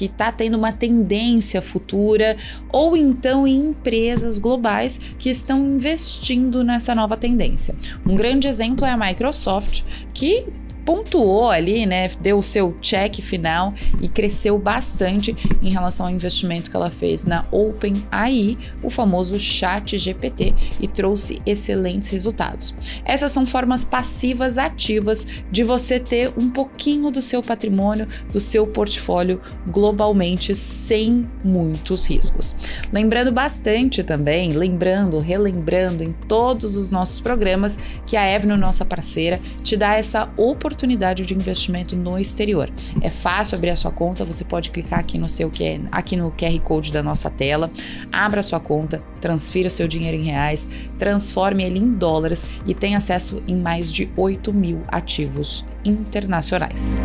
que está tendo uma tendência futura, ou então em empresas globais que estão investindo nessa nova tendência. Um grande exemplo é a Microsoft, que pontuou ali, né? Deu o seu check final e cresceu bastante em relação ao investimento que ela fez na OpenAI, o famoso Chat GPT, e trouxe excelentes resultados. Essas são formas passivas ativas de você ter um pouquinho do seu patrimônio, do seu portfólio globalmente sem muitos riscos. Lembrando bastante também, lembrando, relembrando em todos os nossos programas que a Evno, nossa parceira, te dá essa oportunidade oportunidade de investimento no exterior. É fácil abrir a sua conta, você pode clicar aqui no seu aqui no QR Code da nossa tela, abra a sua conta, transfira o seu dinheiro em reais, transforme ele em dólares e tem acesso em mais de 8 mil ativos internacionais.